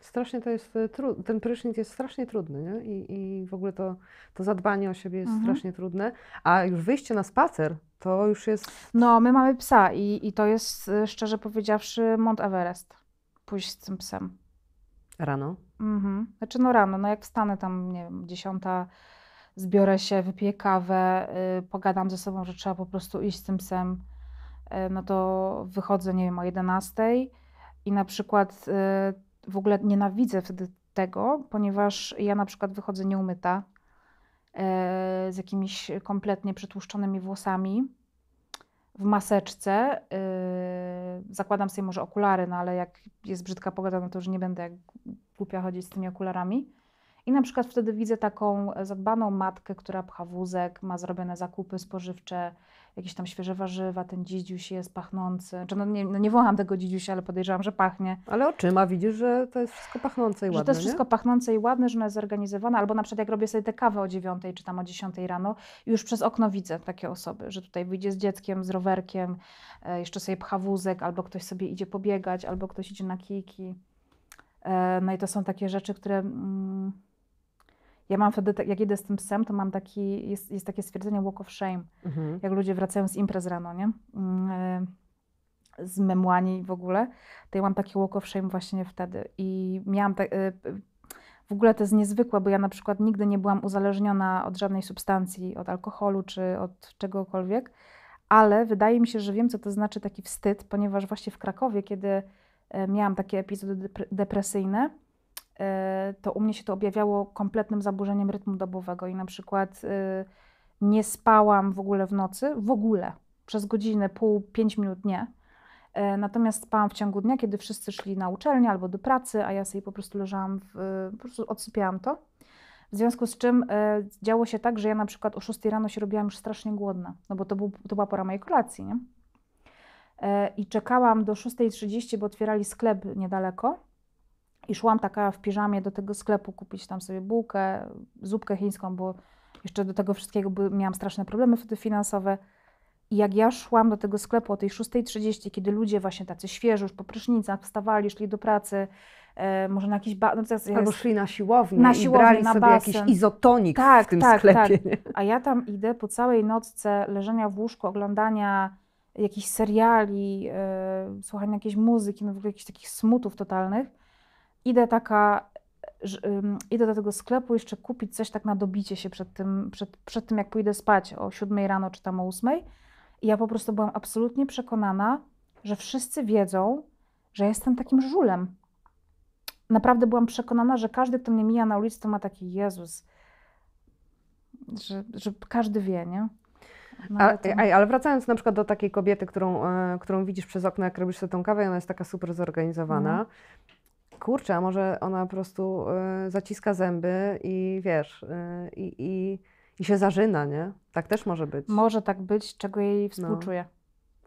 Strasznie to jest e, trudne, ten prysznic jest strasznie trudny, nie? I, i w ogóle to, to zadbanie o siebie jest mhm. strasznie trudne, a już wyjście na spacer to już jest. No, my mamy psa i, i to jest, e, szczerze powiedziawszy, Mont Everest. Pójść z tym psem. Rano? Mhm. Znaczy, no rano, no jak wstanę tam, nie wiem, dziesiąta, zbiorę się, wypiję kawę, yy, pogadam ze sobą, że trzeba po prostu iść z tym psem E, no to wychodzę, nie wiem, o 11 i na przykład e, w ogóle nienawidzę wtedy tego, ponieważ ja na przykład wychodzę nieumyta, e, z jakimiś kompletnie przetłuszczonymi włosami, w maseczce. Zakładam sobie może okulary, no ale jak jest brzydka pogoda, no to już nie będę jak głupia chodzić z tymi okularami. I na przykład wtedy widzę taką e, zadbaną matkę, która pcha wózek, ma zrobione zakupy spożywcze, jakieś tam świeże warzywa, ten dzidziuś jest pachnący. Czy znaczy, no, nie, no nie tego dzidziusia, ale podejrzewam, że pachnie. Ale oczyma widzisz, że to jest wszystko pachnące i ładne. Że to jest wszystko pachnące i ładne, że ona jest zorganizowane. Albo na przykład jak robię sobie tę kawę o dziewiątej czy tam o dziesiątej rano, już przez okno widzę takie osoby, że tutaj wyjdzie z dzieckiem, z rowerkiem, e, jeszcze sobie pcha wózek, albo ktoś sobie idzie pobiegać, albo ktoś idzie na kijki. E, no i to są takie rzeczy, które... Mm, ja mam wtedy, jak jedę z tym psem, to mam taki, jest, jest takie stwierdzenie walk of shame, mhm. jak ludzie wracają z imprez rano, nie? Mm, e, z memłani w ogóle, to ja mam taki walk of shame właśnie wtedy. I miałam tak, w ogóle to jest niezwykłe, bo ja na przykład nigdy nie byłam uzależniona od żadnej substancji, od alkoholu czy od czegokolwiek, ale wydaje mi się, że wiem, co to znaczy taki wstyd, ponieważ właśnie w Krakowie, kiedy e, miałam takie epizody depresyjne, Y, to u mnie się to objawiało kompletnym zaburzeniem rytmu dobowego i na przykład y, nie spałam w ogóle w nocy, w ogóle, przez godzinę, pół, pięć minut nie. Y, natomiast spałam w ciągu dnia, kiedy wszyscy szli na uczelnię albo do pracy, a ja sobie po prostu leżałam, w, po prostu odsypiałam to. W związku z czym działo się tak, że ja na przykład o 6 rano się robiłam już strasznie głodna, no bo to, był, to była pora mojej kolacji, nie? I czekałam do 6.30, bo otwierali sklep niedaleko i szłam taka w piżamie do tego sklepu kupić tam sobie bułkę, zupkę chińską, bo jeszcze do tego wszystkiego miałam straszne problemy wtedy finansowe. I jak ja szłam do tego sklepu o tej 6.30, kiedy ludzie właśnie tacy świeżo już po prysznicach wstawali, szli do pracy, e, może na jakiś... Ba- no jest, Albo szli na siłownię na siłownię, i brali na sobie basen. jakiś izotonik tak, w tym tak, sklepie. Tak. A ja tam idę po całej nocce leżenia w łóżku, oglądania jakichś seriali, e, słuchania jakiejś muzyki, no w ogóle jakichś takich smutów totalnych idę taka, idę do tego sklepu jeszcze kupić coś tak na dobicie się przed tym, przed, przed tym jak pójdę spać o 7 rano czy tam o 8. I ja po prostu byłam absolutnie przekonana, że wszyscy wiedzą, że jestem takim żulem. Naprawdę byłam przekonana, że każdy, kto mnie mija na ulicy, to ma taki Jezus, że, że każdy wie, nie? No, a, ale wracając na przykład do takiej kobiety, którą, e, którą widzisz przez okno, jak robisz sobie tą kawę, ona jest taka super zorganizowana. No kurczę, a może ona po prostu e, zaciska zęby i wiesz, e, i, i, i się zarzyna, nie? Tak też może być. Może tak być, czego jej no. współczuję.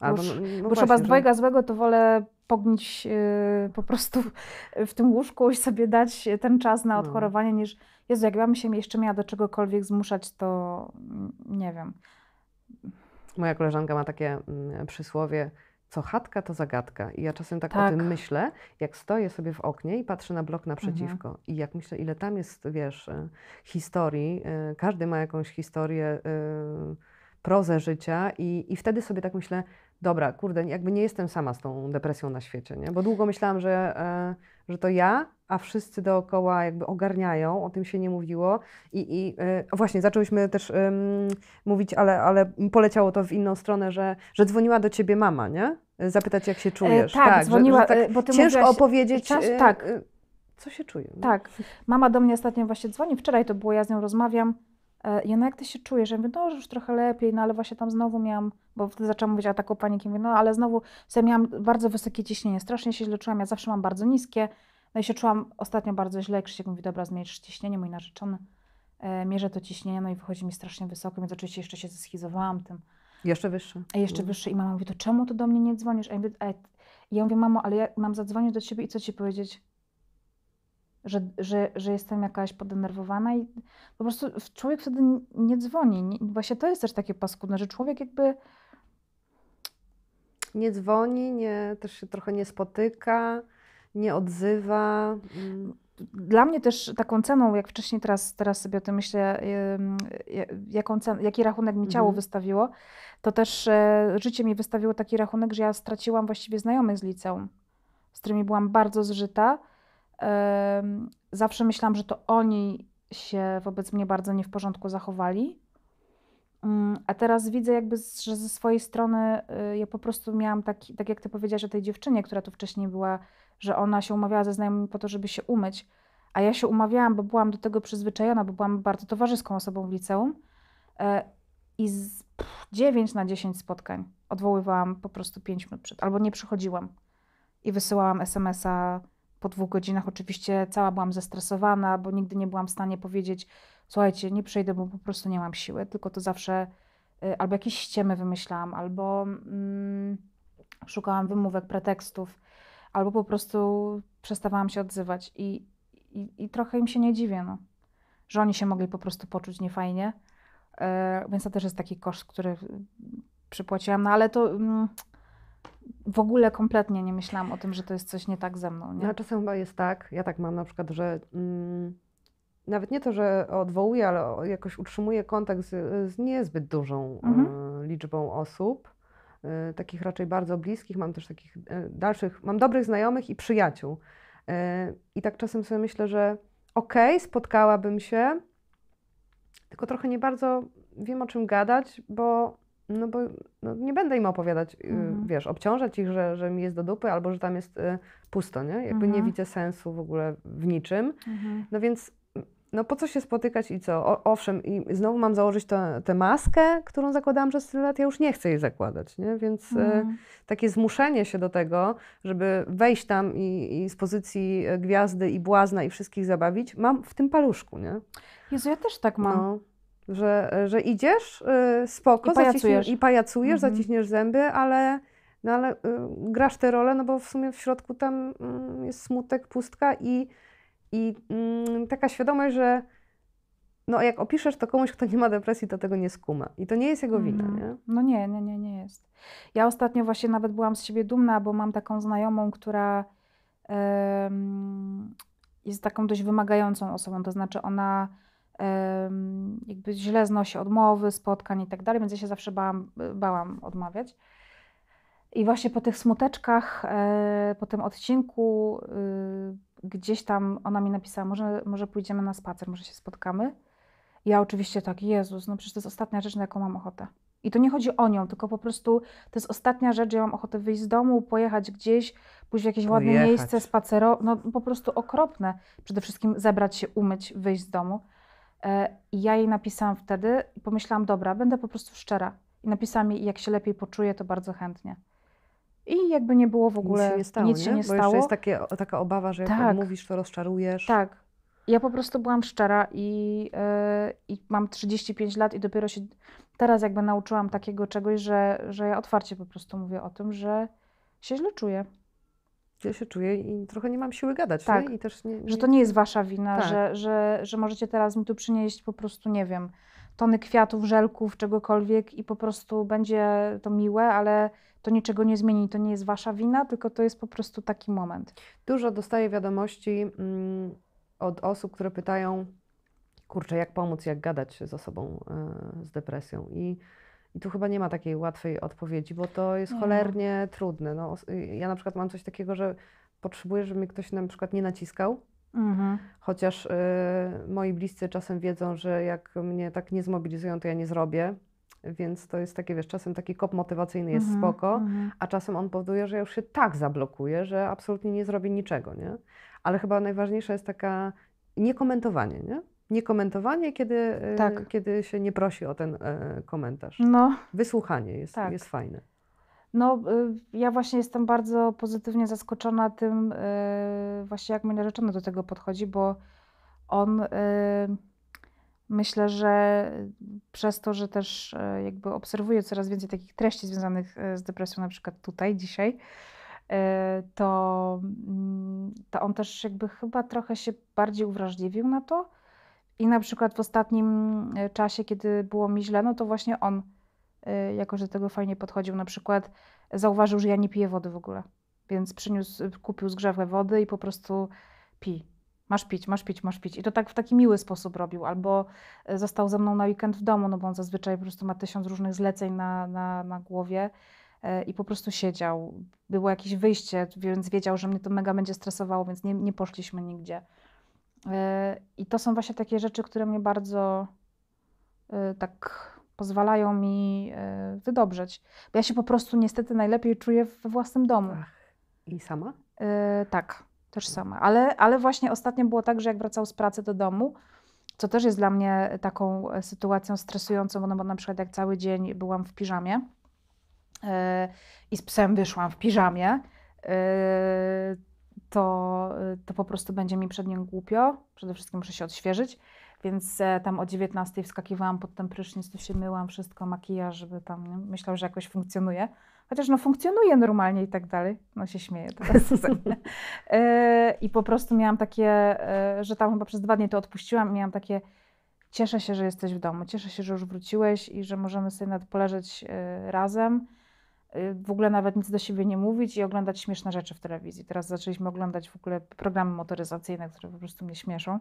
No. Albo, już, no, no bo z dwojga że... złego to wolę pognić e, po prostu w tym łóżku i sobie dać ten czas na no. odchorowanie, no. niż Jezu, jakbym się jeszcze miała do czegokolwiek zmuszać, to mm, nie wiem. Moja koleżanka ma takie mm, przysłowie, co chatka, to zagadka. I ja czasem tak, tak, o tym myślę, jak stoję sobie w oknie i patrzę na blok naprzeciwko. Mhm. I jak myślę, ile tam jest, wiesz, e, historii, e, każdy ma jakąś historię, e, prozę życia, i, i wtedy sobie tak myślę, dobra, kurde, jakby nie jestem sama z tą depresją na świecie, nie? Bo długo myślałam, że, e, że to ja, a wszyscy dookoła jakby ogarniają, o tym się nie mówiło. I, i e, właśnie, zaczęłyśmy też mówić, ale, ale poleciało to w inną stronę, że, że dzwoniła do ciebie mama, nie? E, zapytać, jak się czujesz. E, tak, tak, dzwoniła, że, że tak bo ty Ciężko opowiedzieć. Czas, tak. Co się czuję. Tak. Mama do mnie ostatnio właśnie dzwoni, wczoraj to było, ja z nią rozmawiam ja e, no jak ty się czujesz? Ja mówię, no już trochę lepiej, no ale właśnie tam znowu miałam, bo wtedy zaczęłam mówić o taką paniki, mówię, no ale znowu sobie miałam bardzo wysokie ciśnienie, strasznie się źle czułam, ja zawsze mam bardzo niskie, no i się czułam ostatnio bardzo źle, Krzysiek mówi, dobra, zmniejsz ciśnienie, mój narzeczony, e, mierzę to ciśnienie, no i wychodzi mi strasznie wysoko, więc oczywiście jeszcze się zeschizowałam tym. Jeszcze wyższe. A jeszcze no. i mama mówi, to czemu to do mnie nie dzwonisz? A ja mówię, e, ja mówię mamo, ale ja mam zadzwonić do ciebie i co ci powiedzieć? że, że, że jestem jakaś podenerwowana i po prostu człowiek wtedy nie dzwoni. właśnie to jest też takie paskudne, że człowiek jakby nie dzwoni, nie, też się trochę nie spotyka, nie odzywa. Dla mnie też taką ceną, jak wcześniej teraz, teraz sobie o tym myślę, jaką cen, jaki rachunek mi ciało mhm. wystawiło, to też e, życie mi wystawiło taki rachunek, że ja straciłam właściwie znajomych z liceum, z którymi byłam bardzo zżyta zawsze myślałam, że to oni się wobec mnie bardzo nie w porządku zachowali. Mm, a teraz widzę jakby, że ze swojej strony y, ja po prostu miałam taki, tak jak ty powiedziałeś o tej dziewczynie, która tu wcześniej była, że ona się umawiała ze znajomymi po to, żeby się umyć, a ja się umawiałam, bo byłam do tego przyzwyczajona, bo byłam bardzo towarzyską osobą w liceum e, i z pff, 9 na 10 spotkań odwoływałam po prostu 5 minut przed, albo nie przychodziłam i wysyłałam smsa po dwóch godzinach oczywiście cała byłam zestresowana, bo nigdy nie byłam w stanie powiedzieć, słuchajcie, nie przejdę, bo po prostu nie mam siły, tylko to zawsze y, albo jakieś ściemy wymyślałam, albo mm, szukałam wymówek, pretekstów, albo po prostu przestawałam się odzywać i, i, i trochę im się nie dziwię, no. że oni się mogli po prostu poczuć niefajnie, y, więc to też jest taki koszt, który mm, przypłaciłam, no ale to... Mm, w ogóle kompletnie nie myślałam o tym, że to jest coś nie tak ze mną. Nie? No, czasem chyba jest tak, ja tak mam na przykład, że mm, nawet nie to, że odwołuję, ale jakoś utrzymuję kontakt z, z niezbyt dużą mhm. y, liczbą osób, y, takich raczej bardzo bliskich, mam też takich y, dalszych, mam dobrych znajomych i przyjaciół. Y, I tak czasem sobie myślę, że okej, okay, spotkałabym się, tylko trochę nie bardzo wiem o czym gadać, bo no bo no nie będę im opowiadać, y, mhm. wiesz, obciążać ich, że, że mi jest do dupy albo że tam jest y, pusto, nie? Jakby mhm. nie widzę sensu w ogóle w niczym. Mhm. No więc no po co się spotykać i co? O, owszem, i znowu mam założyć tę maskę, którą zakładałam przez tyle lat, ja już nie chcę jej zakładać, nie? Więc y, mhm. y, takie zmuszenie się do tego, żeby wejść tam i, i z pozycji y, gwiazdy i błazna i wszystkich zabawić, mam w tym paluszku, nie? Jezu, ja też tak mam. No. Że, że idziesz, y, spoko, I pajacujesz, i pajacujesz mhm. zaciśniesz zęby, ale, no ale y, grasz tę rolę, no bo w sumie w środku tam mm, jest smutek, pustka i, i mm, taka świadomość, że no jak opiszesz to komuś, kto nie ma depresji, to tego nie skuma. I to nie jest jego wina, mhm. nie? No nie, nie, nie, nie jest. Ja ostatnio właśnie nawet byłam z siebie dumna, bo mam taką znajomą, która jest taką dość wymagającą osobą, to znaczy ona jakby źle znosi odmowy, spotkań i tak dalej, więc ja się zawsze bałam, bałam odmawiać. I właśnie po tych smuteczkach, e, po tym odcinku, y, gdzieś tam ona mi napisała, może, może pójdziemy na spacer, może się spotkamy. Ja oczywiście tak, Jezus, no przecież to jest ostatnia rzecz, na jaką mam ochotę. I to nie chodzi o nią, tylko po prostu to jest ostatnia rzecz, ja mam ochotę wyjść z domu, pojechać gdzieś, pójść w jakieś pojechać. ładne miejsce, spacerować, no po prostu okropne. Przede wszystkim zebrać się, umyć, wyjść z domu. E, I ja jej napisałam wtedy i pomyślałam, dobra, będę po prostu szczera. I napisałam jej, jak się lepiej poczuję, to bardzo chętnie. I jakby nie było w ogóle, nic się nie stało. Nic nie? Bo jeszcze jest takie, taka obawa, że jak tak, tak. mówisz, to rozczarujesz. Tak. Ja po prostu byłam szczera i, yy, i mam 35 lat i dopiero się teraz jakby nauczyłam takiego czegoś, że, że ja otwarcie po prostu mówię o tym, że się źle czuję źle się czuję i trochę nie mam siły gadać. Tak, nie? I też nie, nie... że to nie jest wasza wina, tak. że, że, że możecie teraz mi tu przynieść po prostu, nie wiem, tony kwiatów, żelków, czegokolwiek i po prostu będzie to miłe, ale to niczego nie zmieni. To nie jest wasza wina, tylko to jest po prostu taki moment. Dużo dostaję wiadomości mm, od osób, które pytają, kurczę, jak pomóc, jak gadać ze sobą y, z depresją. I i tu chyba nie ma takiej łatwej odpowiedzi, bo to jest no. cholernie trudne. No, y, ja na przykład mam coś takiego, że potrzebuję, żeby mi ktoś na przykład nie naciskał, Mhm. Chociaż y, moi bliscy czasem wiedzą, że jak mnie tak nie zmobilizują, to ja nie zrobię. Więc to jest takie, wiesz, czasem taki kop motywacyjny jest mhm, spoko, mhm. a czasem on powoduje, że ja już się tak zablokuję, że absolutnie nie zrobię niczego, nie? Ale chyba najważniejsza jest taka niekomentowanie, nie? niekomentowanie, kiedy, y, tak. kiedy się nie prosi o ten e, komentarz. No. Wysłuchanie jest, tak. jest fajne. No, y, ja właśnie jestem bardzo pozytywnie zaskoczona tym, y, właśnie jak mój narzeczony do tego podchodzi, bo on myślę, że przez to, że też e, jakby obserwuję coraz więcej takich treści związanych e, z depresją, na przykład tutaj, dzisiaj, to, mm, to on też jakby chyba trochę się bardziej uwrażliwił na to i na przykład w ostatnim e, czasie, kiedy było mi źle, no to właśnie on, e, jako że tego fajnie podchodził, na przykład zauważył, że ja nie piję wody w ogóle. Więc przyniósł, e, kupił zgrzewkę wody i po prostu pi. Masz pić, masz pić, masz pić. I to tak w taki miły sposób robił. Albo został ze mną na weekend w domu, no bo on zazwyczaj po prostu ma tysiąc różnych zleceń na, na, na głowie i po prostu siedział. Było jakieś wyjście, więc wiedział, że mnie to mega będzie stresowało, więc nie, nie poszliśmy nigdzie. E, I to są właśnie takie rzeczy, które mnie bardzo e, tak pozwalają mi e, wydobrzeć. Bo ja się po prostu niestety najlepiej czuję we własnym domu. Ach. I sama? tak, też sama. Ale, ale właśnie ostatnio było tak, że jak wracał z pracy do domu, co też jest dla mnie taką sytuacją stresującą, no bo na przykład jak cały dzień byłam w piżamie i z psem wyszłam w piżamie, to, y, to po prostu będzie mi przed nią głupio. Przede wszystkim muszę się odświeżyć, więc e, tam o 19 wskakiwałam pod ten prysznic, tu się myłam, wszystko, makijaż, żeby tam, nie? myślałam, że jakoś funkcjonuje. Chociaż no funkcjonuje normalnie i tak dalej. No się śmieję teraz. yy, I po prostu miałam takie, e, że tam chyba przez dwa dni to odpuściłam miałam takie, cieszę się, że jesteś w domu, cieszę się, że już wróciłeś i że możemy sobie nawet poleżeć e, razem Y, w ogóle nawet nic do siebie nie mówić i oglądać śmieszne rzeczy w telewizji. Teraz zaczęliśmy oglądać w ogóle programy motoryzacyjne, które po prostu mnie śmieszą.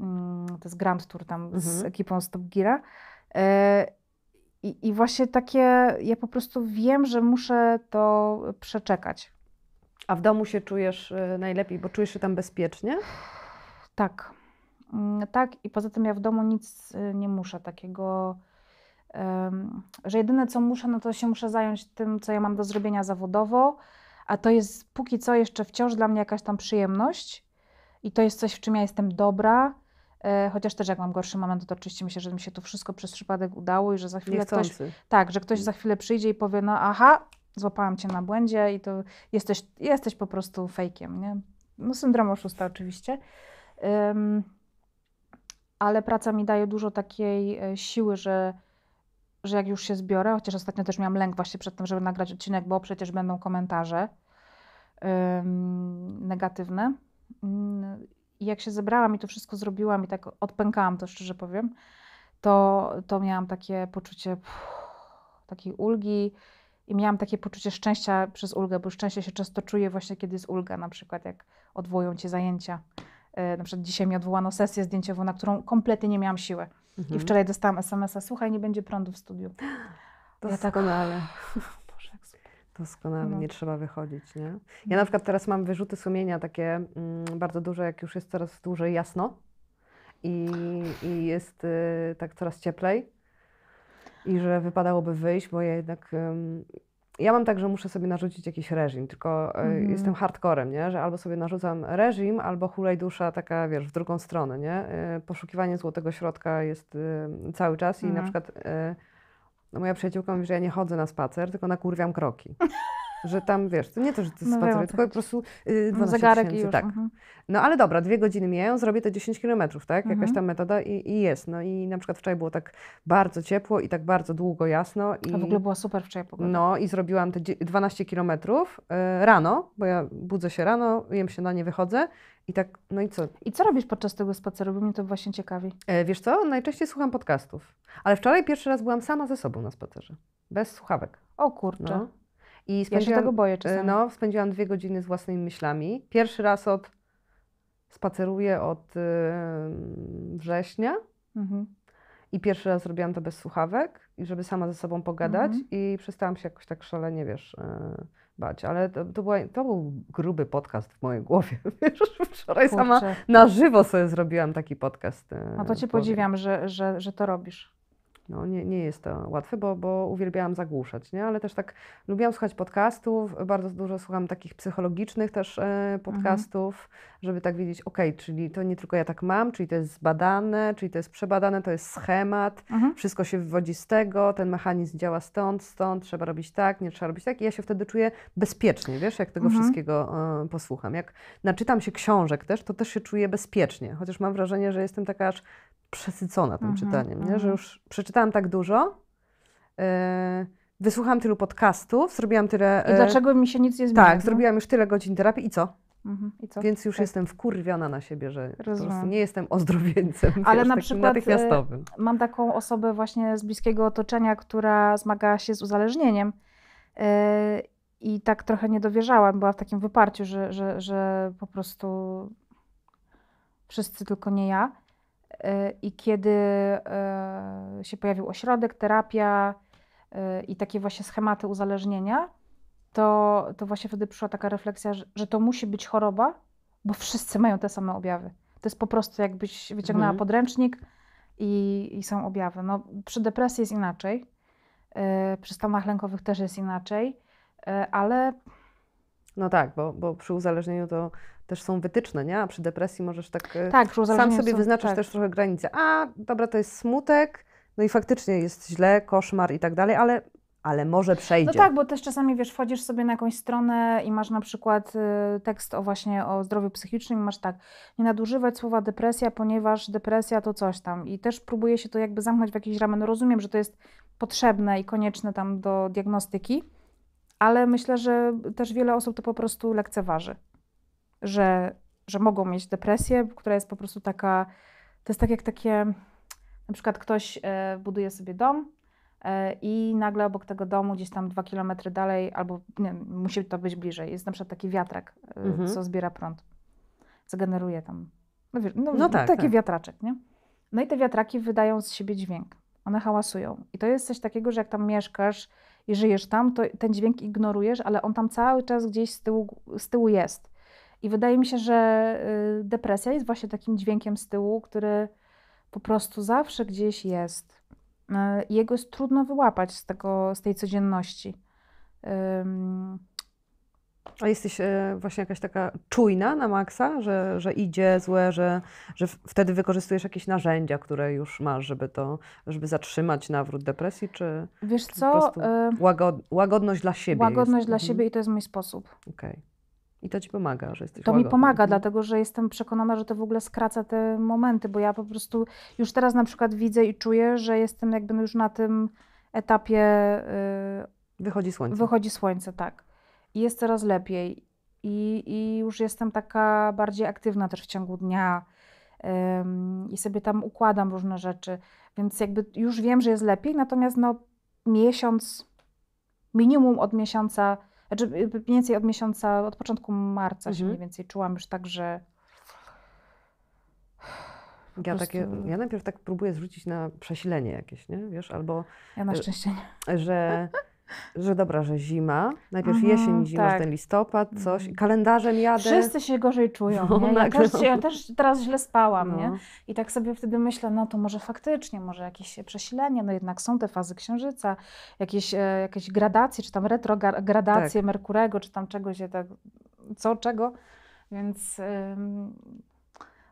Mm, to jest Grand Tour tam mhm. z ekipą Stop Gira. E, I, I właśnie takie, ja po prostu wiem, że muszę to przeczekać. A w domu się czujesz y, najlepiej, bo czujesz się tam bezpiecznie? Tak. Mm, tak, i poza tym ja w domu nic y, nie muszę takiego że jedyne co muszę, no to się muszę zająć tym, co ja mam do zrobienia zawodowo, a to jest póki co jeszcze wciąż dla mnie jakaś tam przyjemność i to jest coś, w czym ja jestem dobra. E, chociaż też jak mam gorszy moment, no to oczywiście myślę, że mi się to wszystko przez przypadek udało i że za chwilę ktoś. Tak, że ktoś mm. za chwilę przyjdzie i powie, no aha, złapałam cię na błędzie i to jesteś, jesteś po prostu fejkiem, nie? No syndrom oszusta oczywiście. Um, ale praca mi daje dużo takiej e, siły, że że jak już się zbiorę, chociaż ostatnio też miałam lęk właśnie przed tym, żeby nagrać odcinek, bo przecież będą komentarze ym, negatywne. Mm, I jak się zebrałam i to wszystko zrobiłam i tak odpękałam to, szczerze powiem, to, to miałam takie poczucie takiej ulgi i miałam takie poczucie szczęścia przez ulgę, bo szczęście się często czuje właśnie, kiedy jest ulga, na przykład jak odwołują Cię zajęcia E, na przykład dzisiaj mi odwołano sesję zdjęciową, na którą kompletnie nie miałam siły. Mhm. I wczoraj dostałam SMS-a, słuchaj, nie będzie prądu w studiu. Doskonale. Ja tak, Doskonale, no. nie trzeba wychodzić, nie? Ja no. na przykład teraz mam wyrzuty sumienia takie mm, bardzo duże, jak już jest coraz dłużej jasno i, i jest y, tak coraz cieplej i że wypadałoby wyjść, bo ja jednak... Y, ja mam tak, że muszę sobie narzucić jakiś reżim, tylko e, mhm. jestem hardcorem, nie? że albo sobie narzucam reżim, albo hulaj dusza taka, wiesz, w drugą stronę. Nie? E, poszukiwanie złotego środka jest e, cały czas i na mhm. przykład no, moja przyjaciółka mówi, że ja nie chodzę na spacer, tylko nakurwiam kroki. że tam wiesz, to nie to, że to no spacer, tylko po prostu yy, 12 no, Zegarek tysięcy, już, tak. Mhm. No ale dobra, dwie godziny mijają, zrobię te 10 kilometrów, tak? Jakaś mhm. tam metoda i, i, jest. No i na przykład wczoraj było tak bardzo ciepło i tak bardzo długo jasno. I, A w ogóle była super wczoraj pogoda. No i zrobiłam te 12 kilometrów yy, rano, bo ja budzę się rano, jem się na nie, wychodzę i tak, no i co? I co robisz podczas tego spaceru, bo mnie to właśnie ciekawi. E, wiesz co, najczęściej słucham podcastów, ale wczoraj pierwszy raz byłam sama ze sobą na spacerze, bez słuchawek. O kurczę. No. I ja się tego boję czasami. No, spędziłam dwie godziny z własnymi myślami. Pierwszy raz od spaceruję od września mhm. i pierwszy raz zrobiłam to bez słuchawek i żeby sama ze sobą pogadać mhm. i przestałam się jakoś tak szalenie, wiesz, e, bać. Ale to, to, była, to, był gruby podcast w mojej głowie, wiesz, wczoraj Kurczę. sama na żywo sobie zrobiłam taki podcast. E, no to Cię powiem. podziwiam, że, że, że to robisz. No, nie, nie jest to łatwe, bo, bo uwielbiałam zagłuszać, nie? ale też tak lubiłam słuchać podcastów, bardzo dużo słucham takich psychologicznych też e, mhm. podcastów, mhm. żeby tak wiedzieć, ok, czyli to nie tylko ja tak mam, czyli to jest zbadane, czyli to jest przebadane, to jest schemat, mhm. wszystko się wywodzi z tego, ten mechanizm działa stąd, stąd, trzeba robić tak, nie trzeba robić tak i ja się wtedy czuję bezpiecznie, wiesz, jak tego mhm. wszystkiego e, posłucham. Jak naczytam się książek też, to też się czuję bezpiecznie, chociaż mam wrażenie, że jestem taka aż przesycona tym mhm, czytaniem, nie? że mhm. już przeczytałam tak dużo, yy, wysłuchałam tylu podcastów, zrobiłam tyle... Yy, I e, dlaczego mi się nic nie zmieniło? Tak, no? zrobiłam już tyle godzin terapii i co? Mhm, I co? Więc już tak. jestem wkurwiona na siebie, że nie jestem ozdrowieńcem Ale wiesz, na przykład e, natychmiastowym. mam taką osobę właśnie z bliskiego otoczenia, która zmagała się z uzależnieniem i tak trochę nie dowierzałam, była w takim wyparciu, że, że, że po prostu wszyscy, tylko nie ja. E, I kiedy e, się pojawił ośrodek, terapia e, i takie właśnie schematy uzależnienia, to, to właśnie wtedy przyszła taka refleksja, że, że to musi być choroba, bo wszyscy mają te same objawy. To jest po prostu jakbyś wyciągnęła mhm. podręcznik i, i, są objawy. No, przy depresji jest inaczej, przy stanach lękowych też jest inaczej, ale. No tak, bo, bo przy uzależnieniu to też są wytyczne, nie? A przy depresji możesz tak, y, tak sam sobie są, wyznaczyć tak. też trochę granice. A, dobra, to jest smutek, no i faktycznie jest źle, koszmar i tak dalej, ale ale może przejdzie. No tak, bo też czasami wiesz, wchodzisz sobie na jakąś stronę i masz na przykład y, tekst o właśnie o zdrowiu psychicznym i masz tak, nie nadużywać słowa depresja, ponieważ depresja to coś tam i też próbuje się to jakby zamknąć w jakiś ramy. No rozumiem, że to jest potrzebne i konieczne tam do diagnostyki, ale myślę, że też wiele osób to po prostu lekceważy że, że mogą mieć depresję, która jest po prostu taka, to jest tak jak takie, na przykład ktoś e, buduje sobie dom e, i nagle obok tego domu, gdzieś tam dwa kilometry dalej, albo nie, musi to być bliżej, jest na przykład taki wiatrak, e, mhm. co zbiera prąd, co generuje tam, no, no, no tak, taki tak. wiatraczek, nie? No i te wiatraki wydają z siebie dźwięk, one hałasują. I to jest coś takiego, że jak tam mieszkasz i żyjesz tam, to ten dźwięk ignorujesz, ale on tam cały czas gdzieś z tyłu, z tyłu jest. I wydaje mi się, że y, depresja jest właśnie takim dźwiękiem z tyłu, który po prostu zawsze gdzieś jest. Y, jego jest trudno wyłapać z, tego, z tej codzienności. A jesteś y, właśnie jakaś taka czujna na maksa, że, że idzie złe, że, że wtedy wykorzystujesz jakieś narzędzia, które już masz, żeby to, żeby zatrzymać nawrót depresji, czy, Wiesz czy co? po prostu łagod, łagodność dla siebie? Łagodność jest. dla mhm. siebie i to jest mój sposób. Okej. Okay. I to ci pomaga, że jesteś To łagodny. mi pomaga, dlatego że jestem przekonana, że to w ogóle skraca te momenty, bo ja po prostu już teraz na przykład widzę i czuję, że jestem jakby już na tym etapie. Yy, wychodzi słońce. Wychodzi słońce, tak. I jest coraz lepiej. I, I już jestem taka bardziej aktywna też w ciągu dnia i sobie tam układam różne rzeczy, więc jakby już wiem, że jest lepiej, natomiast no miesiąc, minimum od miesiąca znaczy y, mniej więcej od miesiąca, od początku marca mhm. się mniej więcej czułam już tak, że ja, prostu... takie, ja najpierw tak próbuję zwrócić na przesilenie jakieś, nie? Wiesz, albo... Ja na y, szczęście nie. Że że dobra, że zima, najpierw mhm, jesień, zima, tak. ten listopad, mhm. coś, kalendarzem jadę. Wszyscy się gorzej czują, no, Ja, też, ja też teraz źle spałam, no. nie? I tak sobie wtedy myślę, no to może faktycznie, może jakieś przesilenie, no jednak są te fazy księżyca, jakieś, e, jakieś gradacje, czy tam retrogradacje tak. Merkurego, czy tam czegoś, tak, co, czego, więc...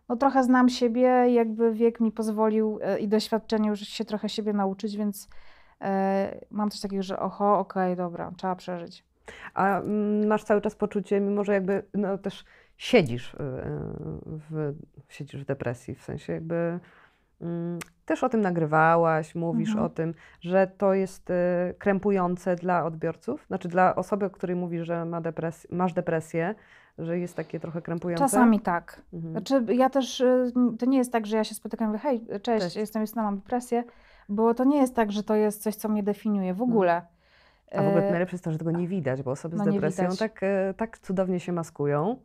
no trochę znam siebie, jakby wiek mi pozwolił e, i doświadczenie już się trochę siebie nauczyć, więc E, mam coś takiego, że oho, okej, okay, dobra, trzeba przeżyć. A mm, masz cały czas poczucie, mimo że jakby no, też siedzisz y, y, w, siedzisz w depresji, w sensie jakby mm, też o tym nagrywałaś, mówisz mhm. o tym, że to jest y, krępujące dla odbiorców, znaczy dla osoby, o której mówisz, że ma depresję, masz depresję, że jest takie trochę krępujące? Czasami tak. Mhm. Znaczy ja też, to nie jest tak, że ja się spotykam i mówię, hej, cześć, cześć. jestem, jestem, mam depresję bo to nie jest tak, że to jest coś, co mnie definiuje w no. ogóle. A w ogóle e, najlepsze jest to, że tego nie widać, bo osoby no, z depresją tak, e, tak cudownie się maskują.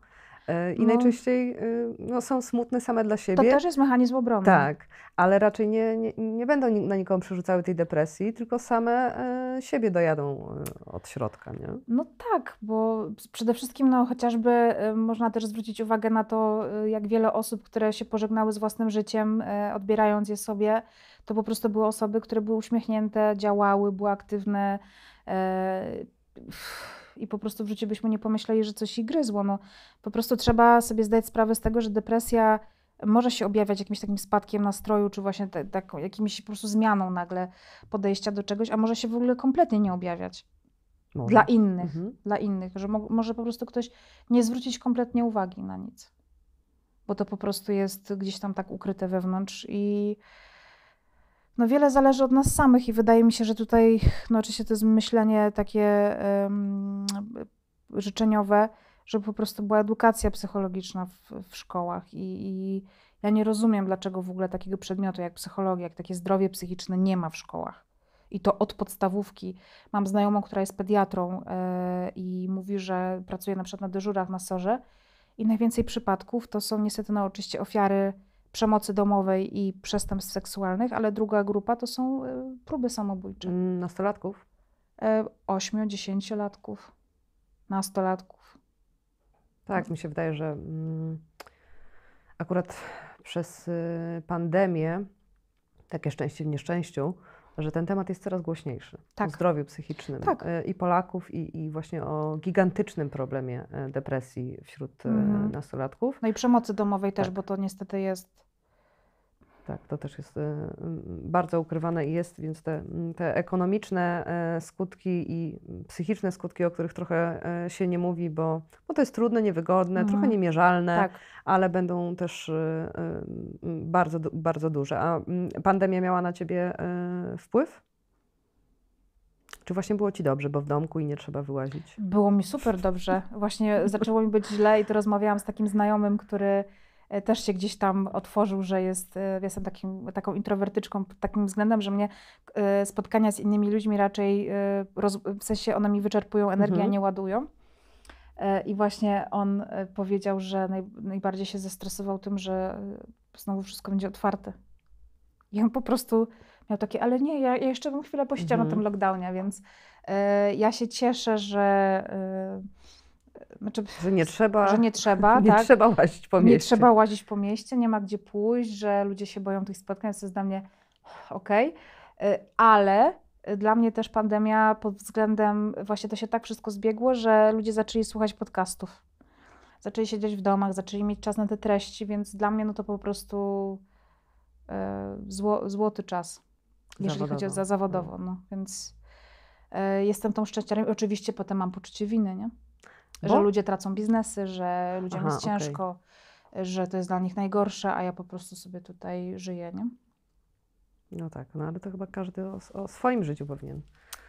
E, I no. najczęściej no, są smutne same dla siebie. To też jest mechanizm obronny. Tak, ale raczej nie, nie, nie będą na nikomu przerzucały tej depresji, tylko same e, siebie dojadą od środka, nie? No tak, bo przede wszystkim no, chociażby można też zwrócić uwagę na to, jak wiele osób, które się pożegnały z własnym życiem, e, odbierając je sobie, to po prostu były osoby, które były uśmiechnięte, działały, były aktywne. E, I po prostu w życiu byśmy nie pomyśleli, że coś ich gryzło. No, po prostu trzeba sobie zdać sprawę z tego, że depresja może się objawiać jakimś takim spadkiem nastroju, czy właśnie te, taką, jakimś po prostu zmianą nagle podejścia do czegoś, a może się w ogóle kompletnie nie objawiać. Może. Dla innych, mhm. dla innych, że mo może po prostu ktoś nie zwrócić kompletnie uwagi na nic, bo to po prostu jest gdzieś tam tak ukryte wewnątrz i, no wiele zależy od nas samych i wydaje mi się, że tutaj no oczywiście to jest myślenie takie um, życzeniowe, żeby po prostu była edukacja psychologiczna w, w szkołach i, i ja nie rozumiem, dlaczego w ogóle takiego przedmiotu jak psychologia, jak takie zdrowie psychiczne nie ma w szkołach. I to od podstawówki. Mam znajomą, która jest pediatrą yy, i mówi, że pracuje na przykład na dyżurach na sorze i najwięcej przypadków to są niestety na oczywiście ofiary przemocy domowej i przestępstw seksualnych, ale druga grupa to są e, próby samobójcze. Mm, nastolatków? E, ośmiu, dziesięciolatków, nastolatków. Tak, mi się wydaje, że mm, akurat przez y, pandemię, takie szczęście w nieszczęściu, że ten temat jest coraz głośniejszy tak. o zdrowiu psychicznym tak. E, i Polaków, i, i, właśnie o gigantycznym problemie depresji wśród mhm. nastolatków. No i przemocy domowej tak. też, bo to niestety jest tak, to też jest y, y, bardzo ukrywane i jest, więc te, mm, te ekonomiczne e, skutki i psychiczne skutki, o których trochę e, się nie mówi, bo, bo to jest trudne, niewygodne, mhm. trochę niemierzalne, tak. ale będą też y, bardzo, bardzo duże. A mm, pandemia miała na ciebie e, wpływ? Czy właśnie było ci dobrze, bo w domku i nie trzeba wyłazić? Było mi super dobrze. Właśnie zaczęło mi być źle i to rozmawiałam z takim znajomym, który E, też się gdzieś tam otworzył, że jest, e, jestem takim, taką introwertyczką pod takim względem, że mnie e, spotkania z innymi ludźmi raczej, roz, w sensie one mi wyczerpują energię, mhm. a nie ładują. I właśnie on powiedział, że naj, najbardziej się zestresował tym, że znowu wszystko będzie otwarte. I on po prostu miał takie, ale nie, ja, ja jeszcze bym chwilę posiedział mhm. na tym lockdownie, więc y, ja się cieszę, że... Y, znaczy, że nie trzeba, że nie trzeba, nie tak? trzeba łazić po mieście. Nie trzeba łazić po mieście, nie ma gdzie pójść, że ludzie się boją tych spotkań, to jest dla mnie okej, okay. ale y, dla mnie też pandemia pod względem, właśnie to się tak wszystko zbiegło, że ludzie zaczęli słuchać podcastów. Zaczęli siedzieć w domach, zaczęli mieć czas na te treści, więc dla mnie no to po prostu y, zło, złoty czas, jeżeli chodzi o za, zawodowo. No, więc y, jestem tą szczęściarą. Oczywiście potem mam poczucie winy, nie? Bo? Że ludzie tracą biznesy, że ludziom Aha, jest ciężko, okay. że to jest dla nich najgorsze, a ja po prostu sobie tutaj żyję, nie? No tak, no ale to chyba każdy o, o swoim życiu powinien.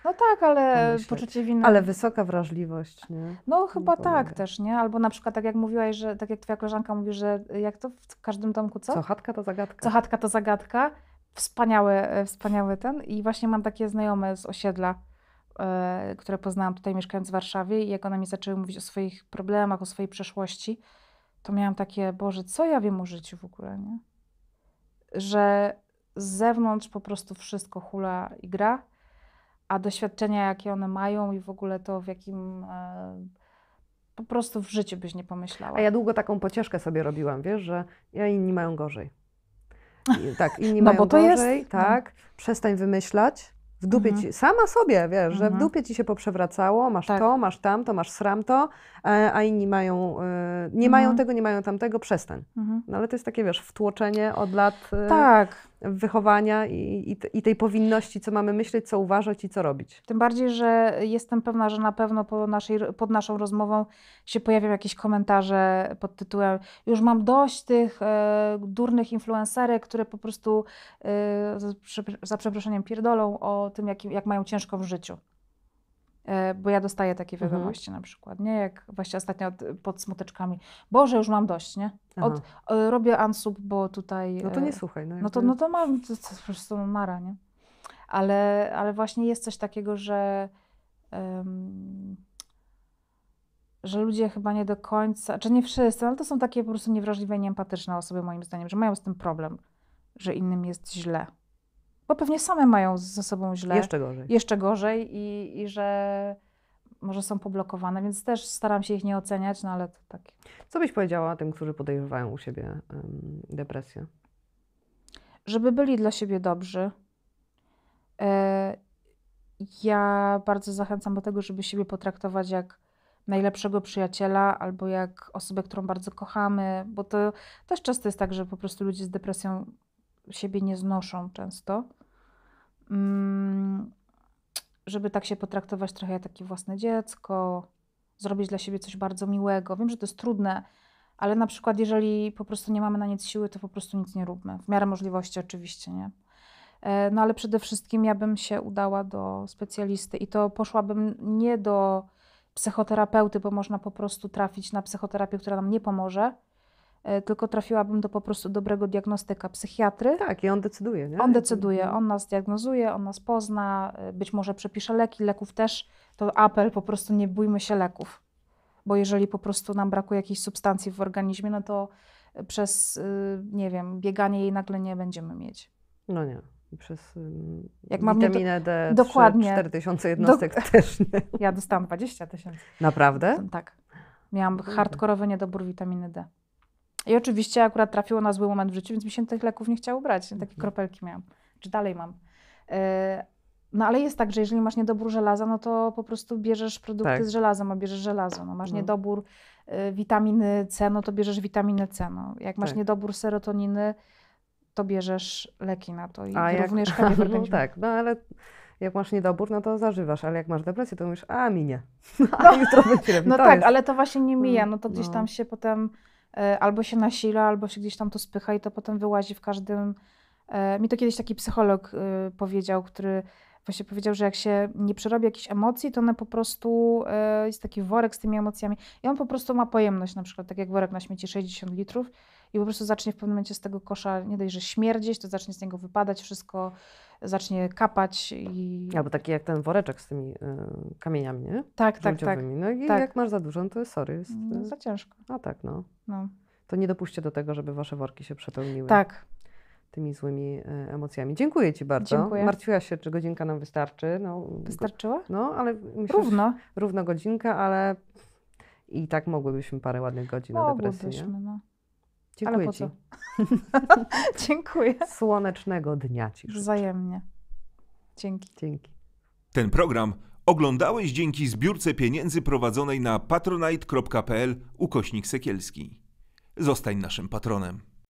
No tak, ale poczucie winy. Ale wysoka wrażliwość, nie? No chyba nie tak, tak też, nie? Albo na przykład tak jak mówiłaś, że tak jak twoja koleżanka mówi, że jak to w każdym domku co? Co chatka to zagadka. Co chatka to zagadka. Wspaniały, e, wspaniały ten. I właśnie mam takie znajome z osiedla, E, które poznałam tutaj mieszkając w Warszawie i jak one mi zaczęły mówić o swoich problemach, o swojej przeszłości, to miałam takie, Boże, co ja wiem o życiu w ogóle, nie? Że z zewnątrz po prostu wszystko hula i gra, a doświadczenia, jakie one mają i w ogóle to, w jakim... E, po prostu w życiu byś nie pomyślała. A ja długo taką pocieszkę sobie robiłam, wiesz, że ja inni mają gorzej. I, tak, inni no, mają bo to gorzej, jest... No. tak, no. przestań wymyślać, w dupie mhm. ci, sama sobie, wiesz, mhm. że w mhm. dupie ci się poprzewracało, masz tak. to, masz tamto, masz sramto, e, a inni mają, e, nie mhm. mają tego, nie mają tamtego, przestań. Mhm. No ale to jest takie, wiesz, wtłoczenie od lat. E, tak wychowania i, i, i, tej powinności, co mamy myśleć, co uważać i co robić. Tym bardziej, że jestem pewna, że na pewno po naszej, pod naszą rozmową się pojawią jakieś komentarze pod tytułem już mam dość tych e, durnych influencerek, które po prostu e, za, za przeproszeniem pierdolą o tym, jak, jak mają ciężko w życiu. E, bo ja dostaję takie mhm. wiadomości mhm. na przykład, nie? Jak właśnie ostatnio pod smuteczkami. Boże, już mam dość, nie? Od, e, robię ansub, bo tutaj... No to nie e, słuchaj. No, no to, no to mam, to, to po prostu mara, nie? Ale, ale właśnie jest coś takiego, że... Um, że ludzie chyba nie do końca, czy nie wszyscy, no ale to są takie po prostu niewrażliwe i nieempatyczne osoby moim zdaniem, że mają z tym problem, że innym jest źle bo pewnie same mają ze sobą źle. Jeszcze gorzej. Jeszcze gorzej i, i że może są poblokowane, więc też staram się ich nie oceniać, no ale to tak. Co byś powiedziała tym, którzy podejrzewają u siebie um, depresję? Żeby byli dla siebie dobrzy. E, ja bardzo zachęcam do tego, żeby siebie potraktować jak najlepszego przyjaciela albo jak osobę, którą bardzo kochamy, bo to też często jest tak, że po prostu ludzie z depresją siebie nie znoszą często. Mm, żeby tak się potraktować trochę jak takie własne dziecko, zrobić dla siebie coś bardzo miłego. Wiem, że to jest trudne, ale na przykład, jeżeli po prostu nie mamy na nic siły, to po prostu nic nie róbmy. W miarę możliwości, oczywiście, nie? E, no ale przede wszystkim ja bym się udała do specjalisty i to poszłabym nie do psychoterapeuty, bo można po prostu trafić na psychoterapię, która nam nie pomoże, E, tylko trafiłabym do po prostu dobrego diagnostyka, psychiatry. Tak, i on decyduje. Nie? On decyduje, mhm. on nas diagnozuje, on nas pozna, e, być może przepisze leki, leków też. To apel, po prostu nie bójmy się leków, bo jeżeli po prostu nam brakuje jakiejś substancji w organizmie, no to e, przez, nie wiem, bieganie jej nagle nie będziemy mieć. No nie przez jak mam witaminę D3, dokładnie. 4000 jednostek do, też nie. Ja dostałam 20 tysięcy. Naprawdę? Tak. Miałam hardkorowy niedobór witaminy D. I oczywiście akurat trafiło na zły moment w życiu, więc mi się tych leków nie chciało brać. Takie mhm. kropelki miałam, czy dalej mam. E, no ale jest tak, że jeżeli masz niedobór żelaza, no to po prostu bierzesz produkty tak. z żelazem, a bierzesz żelazo. No, masz no. niedobór e, witaminy C, no to bierzesz witaminę C. No. Jak masz tak. niedobór serotoniny, to bierzesz leki na to i a jak... chemioterapię. No tak, no ale jak masz niedobór, no to zażywasz, ale jak masz depresję, to mówisz, a minie. No, a jutro No tak, jest. ale to właśnie nie mija, no to gdzieś no. tam się potem E, albo się nasila, albo się gdzieś tam to spycha i to potem wyłazi w każdym. E, mi to kiedyś taki psycholog e, powiedział, który właśnie powiedział, że jak się nie przerobi jakichś emocji, to one po prostu jest taki worek z tymi emocjami i on po prostu ma pojemność, na przykład tak jak worek na śmieci 60 litrów i po prostu zacznie w pewnym momencie z tego kosza nie dość, że śmierdzieć, to zacznie z niego wypadać wszystko, zacznie kapać i... Albo taki jak ten woreczek z tymi y, kamieniami, nie? Tak, tak, tak. No i tak. jak masz za dużo, no to sorry. Jest, no, za ciężko. A no tak, no. no. To nie dopuśćcie do tego, żeby wasze worki się przepełniły. Tak, tymi złymi e, emocjami. Dziękuję Ci bardzo. Dziękuję. Martwiłaś się, czy godzinka nam wystarczy. No, Wystarczyła? No, ale myślę, równo. Równo godzinka, ale i tak mogłybyśmy parę ładnych godzin na depresję. No. Dziękuję Ale po ci. co? Dziękuję. Słonecznego dnia ci. Życzę. Wzajemnie. Dzięki. Dzięki. Ten program oglądałeś dzięki zbiórce pieniędzy prowadzonej na patronite.pl ukośnik Sekielski. Zostań naszym patronem.